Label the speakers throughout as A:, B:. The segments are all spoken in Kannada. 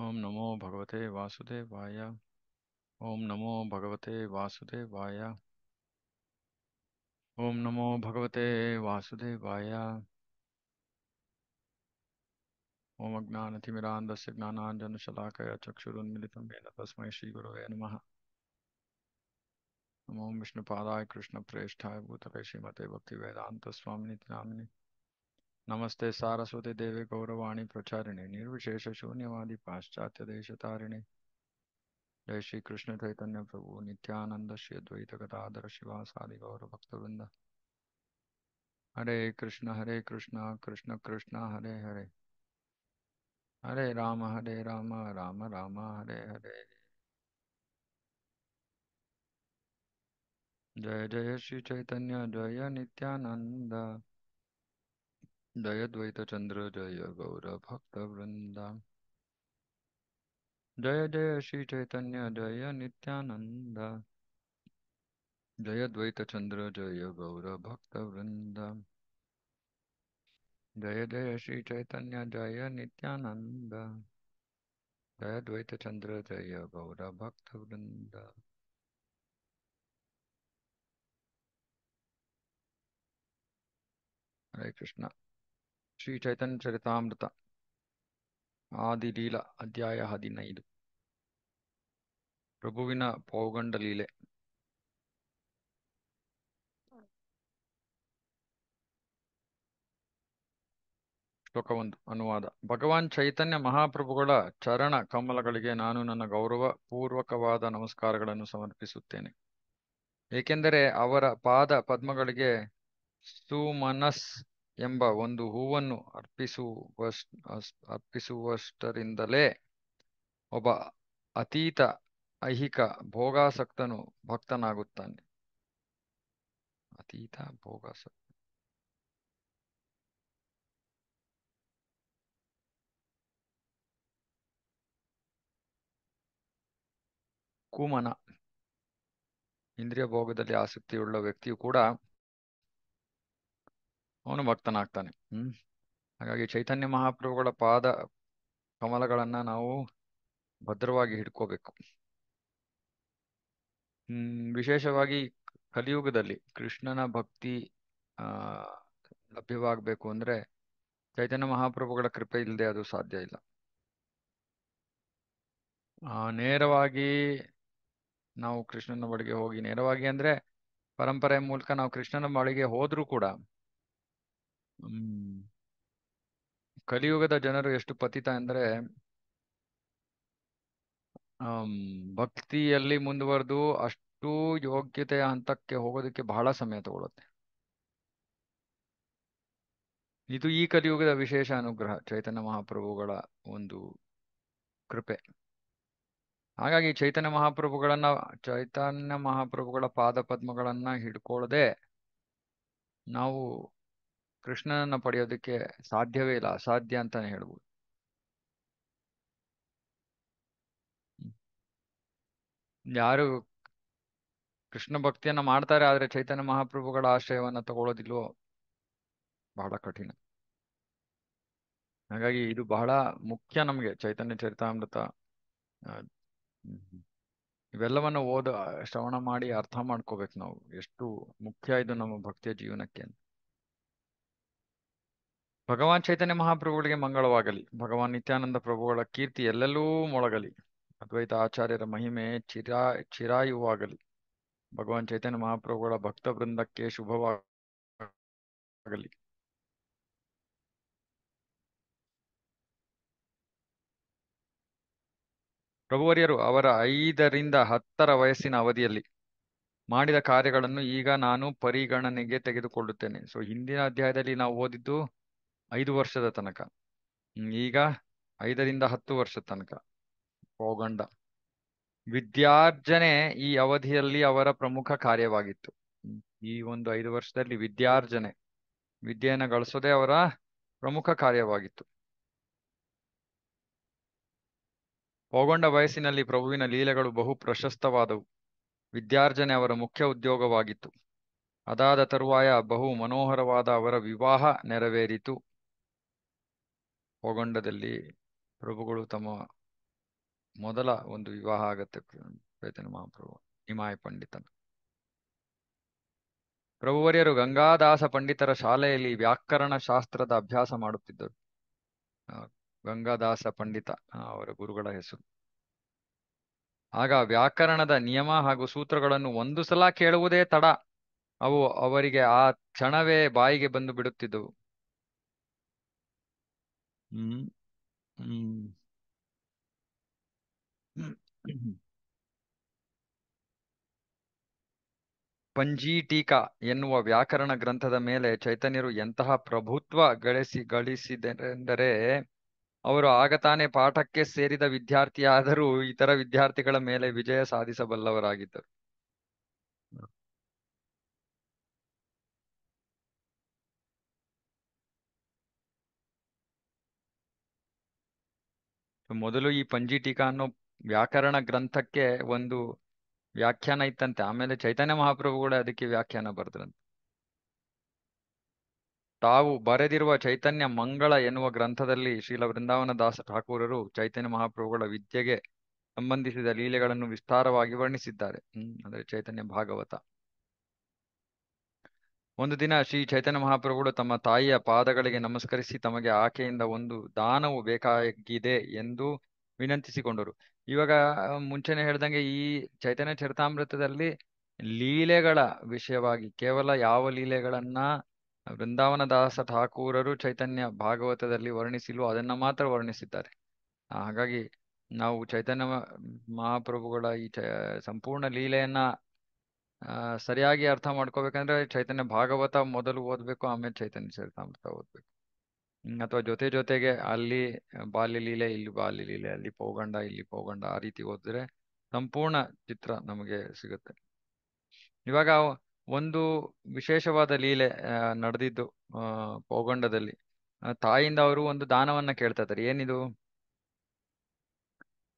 A: ओम नमो भगवते वासुदेवाय ओम नमो भगवते वासुदेवाय ओम नमो भगवते वासुदेवाय ओम अज्ञानतिमिरान्धस्य ज्ञानाञ्जनशलाकया चक्षुरुन्मिलितं येन तस्मै श्रीगुरवे नमः नमो विष्णुपादाय कृष्णप्रेष्ठाय भूतले श्रीमते भक्तिवेदान्तस्वामिनि नामिनि नमस्ते सारस्वती देवी गौरवाणी प्रचारिणी निर्विशेष शून्यवादी पाश्चात्य देश तारिणी जय श्री कृष्ण चैतन्य प्रभु नित्यानंद श्री अद्वैत गदाधर शिवासादि गौर भक्तवृंद हरे कृष्ण हरे कृष्ण कृष्ण कृष्ण हरे हरे हरे राम हरे राम राम राम हरे हरे जय जय श्री चैतन्य जय नित्यानंद जयद्वैतचन्द्र जय गौरभक्तवृन्द जय जय श्री चैतन्य जय जय जयद्वैतचन्द्र जय गौरभक्तवृन्द जय जय श्री चैतन्य जय नित्यानन्द जयद्वैतचन्द्र जय गौरभक्तवृन्द हरे कृष्णा ಶ್ರೀ ಚೈತನ್ಯ ಚರಿತಾಮೃತ ಆದಿಲೀಲ ಅಧ್ಯಾಯ ಹದಿನೈದು ಪ್ರಭುವಿನ ಪೌಗಂಡ ಲೀಲೆ ಶ್ಲೋಕ ಒಂದು ಅನುವಾದ ಭಗವಾನ್ ಚೈತನ್ಯ ಮಹಾಪ್ರಭುಗಳ ಚರಣ ಕಮಲಗಳಿಗೆ ನಾನು ನನ್ನ ಗೌರವ ಪೂರ್ವಕವಾದ ನಮಸ್ಕಾರಗಳನ್ನು ಸಮರ್ಪಿಸುತ್ತೇನೆ ಏಕೆಂದರೆ ಅವರ ಪಾದ ಪದ್ಮಗಳಿಗೆ ಸುಮನಸ್ ಎಂಬ ಒಂದು ಹೂವನ್ನು ಅರ್ಪಿಸುವ ಅರ್ಪಿಸುವಷ್ಟರಿಂದಲೇ ಒಬ್ಬ ಅತೀತ ಐಹಿಕ ಭೋಗಾಸಕ್ತನು ಭಕ್ತನಾಗುತ್ತಾನೆ ಅತೀತ ಭೋಗಾಸಕ್ತ ಕುಮನ ಇಂದ್ರಿಯ ಭೋಗದಲ್ಲಿ ಆಸಕ್ತಿಯುಳ್ಳ ವ್ಯಕ್ತಿಯು ಕೂಡ ಅವನು ಭಕ್ತನಾಗ್ತಾನೆ ಹ್ಮ್ ಹಾಗಾಗಿ ಚೈತನ್ಯ ಮಹಾಪ್ರಭುಗಳ ಪಾದ ಕಮಲಗಳನ್ನ ನಾವು ಭದ್ರವಾಗಿ ಹಿಡ್ಕೋಬೇಕು ಹ್ಮ್ ವಿಶೇಷವಾಗಿ ಕಲಿಯುಗದಲ್ಲಿ ಕೃಷ್ಣನ ಭಕ್ತಿ ಆ ಲಭ್ಯವಾಗಬೇಕು ಅಂದ್ರೆ ಚೈತನ್ಯ ಮಹಾಪ್ರಭುಗಳ ಕೃಪೆ ಇಲ್ಲದೆ ಅದು ಸಾಧ್ಯ ಇಲ್ಲ ಆ ನೇರವಾಗಿ ನಾವು ಕೃಷ್ಣನ ಬಳಿಗೆ ಹೋಗಿ ನೇರವಾಗಿ ಅಂದ್ರೆ ಪರಂಪರೆ ಮೂಲಕ ನಾವು ಕೃಷ್ಣನ ಬಳಿಗೆ ಹೋದ್ರೂ ಕೂಡ ಕಲಿಯುಗದ ಜನರು ಎಷ್ಟು ಪತಿತ ಅಂದ್ರೆ ಹ್ಮ್ ಭಕ್ತಿಯಲ್ಲಿ ಮುಂದುವರೆದು ಅಷ್ಟು ಯೋಗ್ಯತೆಯ ಹಂತಕ್ಕೆ ಹೋಗೋದಕ್ಕೆ ಬಹಳ ಸಮಯ ತಗೊಳುತ್ತೆ ಇದು ಈ ಕಲಿಯುಗದ ವಿಶೇಷ ಅನುಗ್ರಹ ಚೈತನ್ಯ ಮಹಾಪ್ರಭುಗಳ ಒಂದು ಕೃಪೆ ಹಾಗಾಗಿ ಚೈತನ್ಯ ಮಹಾಪ್ರಭುಗಳನ್ನ ಚೈತನ್ಯ ಮಹಾಪ್ರಭುಗಳ ಪಾದ ಪದ್ಮಗಳನ್ನ ಹಿಡ್ಕೊಳ್ಳದೆ ನಾವು ಕೃಷ್ಣನನ್ನ ಪಡೆಯೋದಕ್ಕೆ ಸಾಧ್ಯವೇ ಇಲ್ಲ ಅಸಾಧ್ಯ ಅಂತಾನೆ ಹೇಳ್ಬೋದು ಯಾರು ಕೃಷ್ಣ ಭಕ್ತಿಯನ್ನ ಮಾಡ್ತಾರೆ ಆದ್ರೆ ಚೈತನ್ಯ ಮಹಾಪ್ರಭುಗಳ ಆಶ್ರಯವನ್ನ ತಗೊಳ್ಳೋದಿಲ್ವೋ ಬಹಳ ಕಠಿಣ ಹಾಗಾಗಿ ಇದು ಬಹಳ ಮುಖ್ಯ ನಮಗೆ ಚೈತನ್ಯ ಚರಿತಾಮೃತ ಇವೆಲ್ಲವನ್ನು ಓದ ಶ್ರವಣ ಮಾಡಿ ಅರ್ಥ ಮಾಡ್ಕೋಬೇಕು ನಾವು ಎಷ್ಟು ಮುಖ್ಯ ಇದು ನಮ್ಮ ಭಕ್ತಿಯ ಜೀವನಕ್ಕೆ ಅಂತ ಭಗವಾನ್ ಚೈತನ್ಯ ಮಹಾಪ್ರಭುಗಳಿಗೆ ಮಂಗಳವಾಗಲಿ ಭಗವಾನ್ ನಿತ್ಯಾನಂದ ಪ್ರಭುಗಳ ಕೀರ್ತಿ ಎಲ್ಲೆಲ್ಲೂ ಮೊಳಗಲಿ ಅದ್ವೈತ ಆಚಾರ್ಯರ ಮಹಿಮೆ ಚಿರಾ ಚಿರಾಯುವಾಗಲಿ ಭಗವಾನ್ ಚೈತನ್ಯ ಮಹಾಪ್ರಭುಗಳ ಭಕ್ತ ಬೃಂದಕ್ಕೆ ಶುಭವಾಗಲಿ ಪ್ರಭುವರಿಯರು ಅವರ ಐದರಿಂದ ಹತ್ತರ ವಯಸ್ಸಿನ ಅವಧಿಯಲ್ಲಿ ಮಾಡಿದ ಕಾರ್ಯಗಳನ್ನು ಈಗ ನಾನು ಪರಿಗಣನೆಗೆ ತೆಗೆದುಕೊಳ್ಳುತ್ತೇನೆ ಸೊ ಹಿಂದಿನ ಅಧ್ಯಾಯದಲ್ಲಿ ನಾವು ಓದಿದ್ದು ಐದು ವರ್ಷದ ತನಕ ಈಗ ಐದರಿಂದ ಹತ್ತು ವರ್ಷದ ತನಕ ಪೋಗಂಡ ವಿದ್ಯಾರ್ಜನೆ ಈ ಅವಧಿಯಲ್ಲಿ ಅವರ ಪ್ರಮುಖ ಕಾರ್ಯವಾಗಿತ್ತು ಈ ಒಂದು ಐದು ವರ್ಷದಲ್ಲಿ ವಿದ್ಯಾರ್ಜನೆ ವಿದ್ಯೆಯನ್ನು ಗಳಿಸೋದೇ ಅವರ ಪ್ರಮುಖ ಕಾರ್ಯವಾಗಿತ್ತು ಹೋಗೊಂಡ ವಯಸ್ಸಿನಲ್ಲಿ ಪ್ರಭುವಿನ ಲೀಲೆಗಳು ಬಹು ಪ್ರಶಸ್ತವಾದವು ವಿದ್ಯಾರ್ಜನೆ ಅವರ ಮುಖ್ಯ ಉದ್ಯೋಗವಾಗಿತ್ತು ಅದಾದ ತರುವಾಯ ಬಹು ಮನೋಹರವಾದ ಅವರ ವಿವಾಹ ನೆರವೇರಿತು ಕೋಗಂಡದಲ್ಲಿ ಪ್ರಭುಗಳು ತಮ್ಮ ಮೊದಲ ಒಂದು ವಿವಾಹ ಆಗತ್ತೆ ಚೈತನ್ಯ ಮಹಾಪ್ರಭು ಹಿಮಾಯ ಪಂಡಿತನ ಪ್ರಭುವರ್ಯರು ಗಂಗಾದಾಸ ಪಂಡಿತರ ಶಾಲೆಯಲ್ಲಿ ವ್ಯಾಕರಣ ಶಾಸ್ತ್ರದ ಅಭ್ಯಾಸ ಮಾಡುತ್ತಿದ್ದರು ಗಂಗಾದಾಸ ಪಂಡಿತ ಅವರ ಗುರುಗಳ ಹೆಸರು ಆಗ ವ್ಯಾಕರಣದ ನಿಯಮ ಹಾಗೂ ಸೂತ್ರಗಳನ್ನು ಒಂದು ಸಲ ಕೇಳುವುದೇ ತಡ ಅವು ಅವರಿಗೆ ಆ ಕ್ಷಣವೇ ಬಾಯಿಗೆ ಬಂದು ಬಿಡುತ್ತಿದ್ದವು Mm. ಎನ್ನುವ ವ್ಯಾಕರಣ ಗ್ರಂಥದ ಮೇಲೆ ಚೈತನ್ಯರು ಎಂತಹ ಪ್ರಭುತ್ವ ಗಳಿಸಿ ಗಳಿಸಿದರೆಂದರೆ ಅವರು ಆಗತಾನೆ ಪಾಠಕ್ಕೆ ಸೇರಿದ ವಿದ್ಯಾರ್ಥಿಯಾದರೂ ಇತರ ವಿದ್ಯಾರ್ಥಿಗಳ ಮೇಲೆ ವಿಜಯ ಸಾಧಿಸಬಲ್ಲವರಾಗಿದ್ದರು ಮೊದಲು ಈ ಪಂಜಿ ಟೀಕಾ ಅನ್ನೋ ವ್ಯಾಕರಣ ಗ್ರಂಥಕ್ಕೆ ಒಂದು ವ್ಯಾಖ್ಯಾನ ಇತ್ತಂತೆ ಆಮೇಲೆ ಚೈತನ್ಯ ಮಹಾಪ್ರಭು ಕೂಡ ಅದಕ್ಕೆ ವ್ಯಾಖ್ಯಾನ ಬರೆದ್ರಂತೆ ತಾವು ಬರೆದಿರುವ ಚೈತನ್ಯ ಮಂಗಳ ಎನ್ನುವ ಗ್ರಂಥದಲ್ಲಿ ಶ್ರೀಲ ವೃಂದಾವನ ದಾಸ ಠಾಕೂರರು ಚೈತನ್ಯ ಮಹಾಪ್ರಭುಗಳ ವಿದ್ಯೆಗೆ ಸಂಬಂಧಿಸಿದ ಲೀಲೆಗಳನ್ನು ವಿಸ್ತಾರವಾಗಿ ವರ್ಣಿಸಿದ್ದಾರೆ ಹ್ಮ್ ಅಂದ್ರೆ ಚೈತನ್ಯ ಭಾಗವತ ಒಂದು ದಿನ ಶ್ರೀ ಚೈತನ್ಯ ಮಹಾಪ್ರಭುಗಳು ತಮ್ಮ ತಾಯಿಯ ಪಾದಗಳಿಗೆ ನಮಸ್ಕರಿಸಿ ತಮಗೆ ಆಕೆಯಿಂದ ಒಂದು ದಾನವು ಬೇಕಾಗಿದೆ ಎಂದು ವಿನಂತಿಸಿಕೊಂಡರು ಇವಾಗ ಮುಂಚೆನೆ ಹೇಳ್ದಂಗೆ ಈ ಚೈತನ್ಯ ಚರಿತಾಮೃತದಲ್ಲಿ ಲೀಲೆಗಳ ವಿಷಯವಾಗಿ ಕೇವಲ ಯಾವ ಲೀಲೆಗಳನ್ನ ದಾಸ ಠಾಕೂರರು ಚೈತನ್ಯ ಭಾಗವತದಲ್ಲಿ ವರ್ಣಿಸಿಲ್ವೋ ಅದನ್ನ ಮಾತ್ರ ವರ್ಣಿಸಿದ್ದಾರೆ ಹಾಗಾಗಿ ನಾವು ಚೈತನ್ಯ ಮಹಾಪ್ರಭುಗಳ ಈ ಸಂಪೂರ್ಣ ಲೀಲೆಯನ್ನ ಸರಿಯಾಗಿ ಅರ್ಥ ಮಾಡ್ಕೋಬೇಕಂದ್ರೆ ಚೈತನ್ಯ ಭಾಗವತ ಮೊದಲು ಓದ್ಬೇಕು ಆಮೇಲೆ ಚೈತನ್ಯ ಚರಿತಾಮೃತ ಓದ್ಬೇಕು ಅಥವಾ ಜೊತೆ ಜೊತೆಗೆ ಅಲ್ಲಿ ಬಾಲ್ಯ ಲೀಲೆ ಇಲ್ಲಿ ಬಾಲ್ಯ ಲೀಲೆ ಅಲ್ಲಿ ಪೌಗಂಡ ಇಲ್ಲಿ ಪೌಗಂಡ ಆ ರೀತಿ ಓದಿದ್ರೆ ಸಂಪೂರ್ಣ ಚಿತ್ರ ನಮಗೆ ಸಿಗುತ್ತೆ ಇವಾಗ ಒಂದು ವಿಶೇಷವಾದ ಲೀಲೆ ನಡೆದಿದ್ದು ಪೌಗಂಡದಲ್ಲಿ ತಾಯಿಯಿಂದ ಅವರು ಒಂದು ದಾನವನ್ನ ಕೇಳ್ತಾ ಇದ್ದಾರೆ ಏನಿದು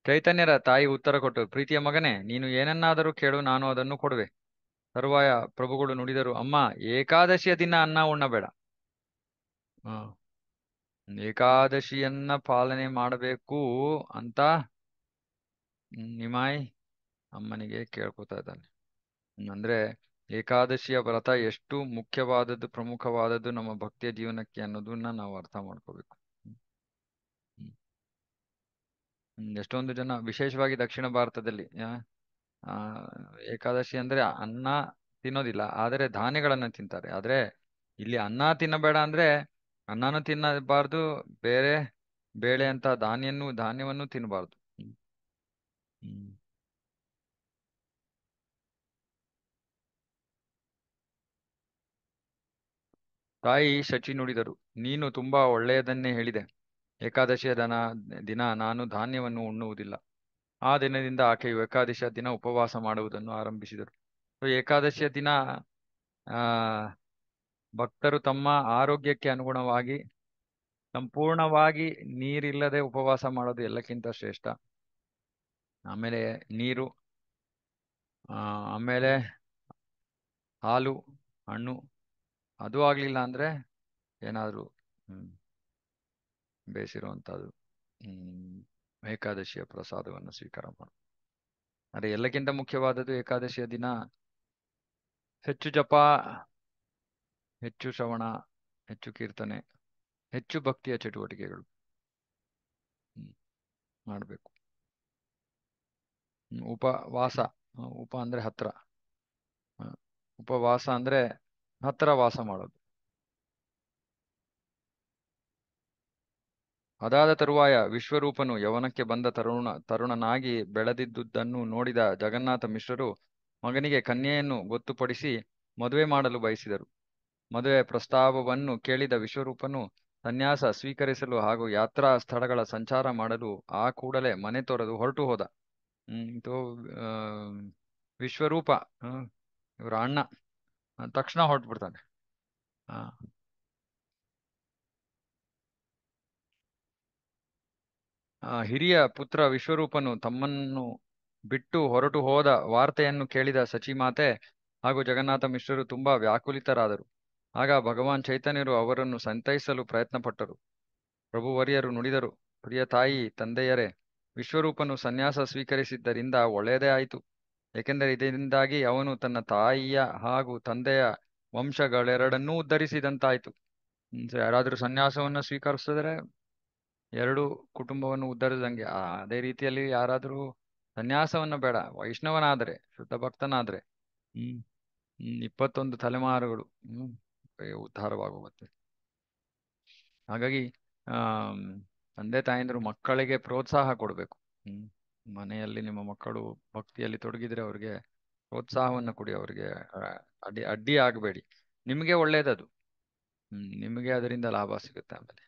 A: ಚೈತನ್ಯರ ತಾಯಿ ಉತ್ತರ ಕೊಟ್ಟು ಪ್ರೀತಿಯ ಮಗನೇ ನೀನು ಏನನ್ನಾದರೂ ಕೇಳು ನಾನು ಅದನ್ನು ಕೊಡುವೆ ತರುವಾಯ ಪ್ರಭುಗಳು ನುಡಿದರು ಅಮ್ಮ ಏಕಾದಶಿಯ ದಿನ ಅನ್ನ ಉಣ್ಣಬೇಡ ಏಕಾದಶಿಯನ್ನ ಪಾಲನೆ ಮಾಡಬೇಕು ಅಂತ ನಿಮಾಯ್ ಅಮ್ಮನಿಗೆ ಕೇಳ್ಕೊತಾ ಇದ್ದಾನೆ ಅಂದ್ರೆ ಏಕಾದಶಿಯ ವ್ರತ ಎಷ್ಟು ಮುಖ್ಯವಾದದ್ದು ಪ್ರಮುಖವಾದದ್ದು ನಮ್ಮ ಭಕ್ತಿಯ ಜೀವನಕ್ಕೆ ಅನ್ನೋದನ್ನ ನಾವು ಅರ್ಥ ಮಾಡ್ಕೋಬೇಕು ಎಷ್ಟೊಂದು ಜನ ವಿಶೇಷವಾಗಿ ದಕ್ಷಿಣ ಭಾರತದಲ್ಲಿ ಆ ಏಕಾದಶಿ ಅಂದ್ರೆ ಅನ್ನ ತಿನ್ನೋದಿಲ್ಲ ಆದರೆ ಧಾನ್ಯಗಳನ್ನ ತಿಂತಾರೆ ಆದ್ರೆ ಇಲ್ಲಿ ಅನ್ನ ತಿನ್ನಬೇಡ ಅಂದ್ರೆ ಅನ್ನನೂ ತಿನ್ನಬಾರ್ದು ಬೇರೆ ಬೇಳೆ ಅಂತ ಧಾನ್ಯನು ಧಾನ್ಯವನ್ನು ತಿನ್ನಬಾರ್ದು ತಾಯಿ ಶಚಿ ನುಡಿದರು ನೀನು ತುಂಬಾ ಒಳ್ಳೆಯದನ್ನೇ ಹೇಳಿದೆ ಏಕಾದಶಿಯ ದನ ದಿನ ನಾನು ಧಾನ್ಯವನ್ನು ಉಣ್ಣುವುದಿಲ್ಲ ಆ ದಿನದಿಂದ ಆಕೆಯು ಏಕಾದಶಿಯ ದಿನ ಉಪವಾಸ ಮಾಡುವುದನ್ನು ಆರಂಭಿಸಿದರು ಏಕಾದಶಿಯ ದಿನ ಭಕ್ತರು ತಮ್ಮ ಆರೋಗ್ಯಕ್ಕೆ ಅನುಗುಣವಾಗಿ ಸಂಪೂರ್ಣವಾಗಿ ನೀರಿಲ್ಲದೆ ಉಪವಾಸ ಮಾಡೋದು ಎಲ್ಲಕ್ಕಿಂತ ಶ್ರೇಷ್ಠ ಆಮೇಲೆ ನೀರು ಆಮೇಲೆ ಹಾಲು ಹಣ್ಣು ಅದು ಆಗಲಿಲ್ಲ ಅಂದ್ರೆ ಏನಾದರೂ ಹ್ಮ್ ಬೇಸಿರುವಂತದ್ದು ಏಕಾದಶಿಯ ಪ್ರಸಾದವನ್ನು ಸ್ವೀಕಾರ ಮಾಡು ಅದೇ ಎಲ್ಲಕ್ಕಿಂತ ಮುಖ್ಯವಾದದ್ದು ಏಕಾದಶಿಯ ದಿನ ಹೆಚ್ಚು ಜಪ ಹೆಚ್ಚು ಶ್ರವಣ ಹೆಚ್ಚು ಕೀರ್ತನೆ ಹೆಚ್ಚು ಭಕ್ತಿಯ ಚಟುವಟಿಕೆಗಳು ಮಾಡಬೇಕು ಉಪವಾಸ ಉಪ ಅಂದ್ರೆ ಹತ್ರ ಉಪವಾಸ ಅಂದ್ರೆ ಹತ್ರ ವಾಸ ಮಾಡೋದು ಅದಾದ ತರುವಾಯ ವಿಶ್ವರೂಪನು ಯವನಕ್ಕೆ ಬಂದ ತರುಣ ತರುಣನಾಗಿ ಬೆಳೆದಿದ್ದುದನ್ನು ನೋಡಿದ ಜಗನ್ನಾಥ ಮಿಶ್ರರು ಮಗನಿಗೆ ಕನ್ಯೆಯನ್ನು ಗೊತ್ತುಪಡಿಸಿ ಮದುವೆ ಮಾಡಲು ಬಯಸಿದರು ಮದುವೆ ಪ್ರಸ್ತಾವವನ್ನು ಕೇಳಿದ ವಿಶ್ವರೂಪನು ಸನ್ಯಾಸ ಸ್ವೀಕರಿಸಲು ಹಾಗೂ ಯಾತ್ರಾ ಸ್ಥಳಗಳ ಸಂಚಾರ ಮಾಡಲು ಆ ಕೂಡಲೇ ಮನೆ ತೊರೆದು ಹೊರಟು ಹೋದ ಇದು ವಿಶ್ವರೂಪ ಇವರ ಅಣ್ಣ ತಕ್ಷಣ ಹೊರಟು ಬಿಡ್ತಾನೆ ಹಿರಿಯ ಪುತ್ರ ವಿಶ್ವರೂಪನು ತಮ್ಮನ್ನು ಬಿಟ್ಟು ಹೊರಟು ಹೋದ ವಾರ್ತೆಯನ್ನು ಕೇಳಿದ ಸಚಿಮಾತೆ ಹಾಗೂ ಜಗನ್ನಾಥ ಮಿಶ್ರರು ತುಂಬಾ ವ್ಯಾಕುಲಿತರಾದರು ಆಗ ಭಗವಾನ್ ಚೈತನ್ಯರು ಅವರನ್ನು ಸಂತೈಸಲು ಪ್ರಯತ್ನಪಟ್ಟರು ಪ್ರಭುವರಿಯರು ನುಡಿದರು ಪ್ರಿಯ ತಾಯಿ ತಂದೆಯರೇ ವಿಶ್ವರೂಪನು ಸನ್ಯಾಸ ಸ್ವೀಕರಿಸಿದ್ದರಿಂದ ಒಳ್ಳೆಯದೇ ಆಯಿತು ಏಕೆಂದರೆ ಇದರಿಂದಾಗಿ ಅವನು ತನ್ನ ತಾಯಿಯ ಹಾಗೂ ತಂದೆಯ ವಂಶಗಳೆರಡನ್ನೂ ಉದ್ಧರಿಸಿದಂತಾಯಿತು ಯಾರಾದರೂ ಸನ್ಯಾಸವನ್ನು ಸ್ವೀಕರಿಸಿದರೆ ಎರಡು ಕುಟುಂಬವನ್ನು ಉದ್ಧರಿಸಿದಂಗೆ ಅದೇ ರೀತಿಯಲ್ಲಿ ಯಾರಾದರೂ ಸನ್ಯಾಸವನ್ನ ಬೇಡ ವೈಷ್ಣವನಾದರೆ ಶುದ್ಧ ಭಕ್ತನಾದರೆ ಹ್ಮ್ ಹ್ಮ್ ಇಪ್ಪತ್ತೊಂದು ತಲೆಮಾರುಗಳು ಹ್ಮ್ ಉದ್ಧಾರವಾಗುವಂತೆ ಹಾಗಾಗಿ ಆ ತಂದೆ ತಾಯಂದಿರು ಮಕ್ಕಳಿಗೆ ಪ್ರೋತ್ಸಾಹ ಕೊಡಬೇಕು ಹ್ಮ್ ಮನೆಯಲ್ಲಿ ನಿಮ್ಮ ಮಕ್ಕಳು ಭಕ್ತಿಯಲ್ಲಿ ತೊಡಗಿದ್ರೆ ಅವರಿಗೆ ಪ್ರೋತ್ಸಾಹವನ್ನು ಕೊಡಿ ಅವ್ರಿಗೆ ಅಡ್ಡಿ ಅಡ್ಡಿ ಆಗಬೇಡಿ ನಿಮಗೆ ಒಳ್ಳೇದದು ಹ್ಮ್ ನಿಮಗೆ ಅದರಿಂದ ಲಾಭ ಸಿಗುತ್ತೆ ಆಮೇಲೆ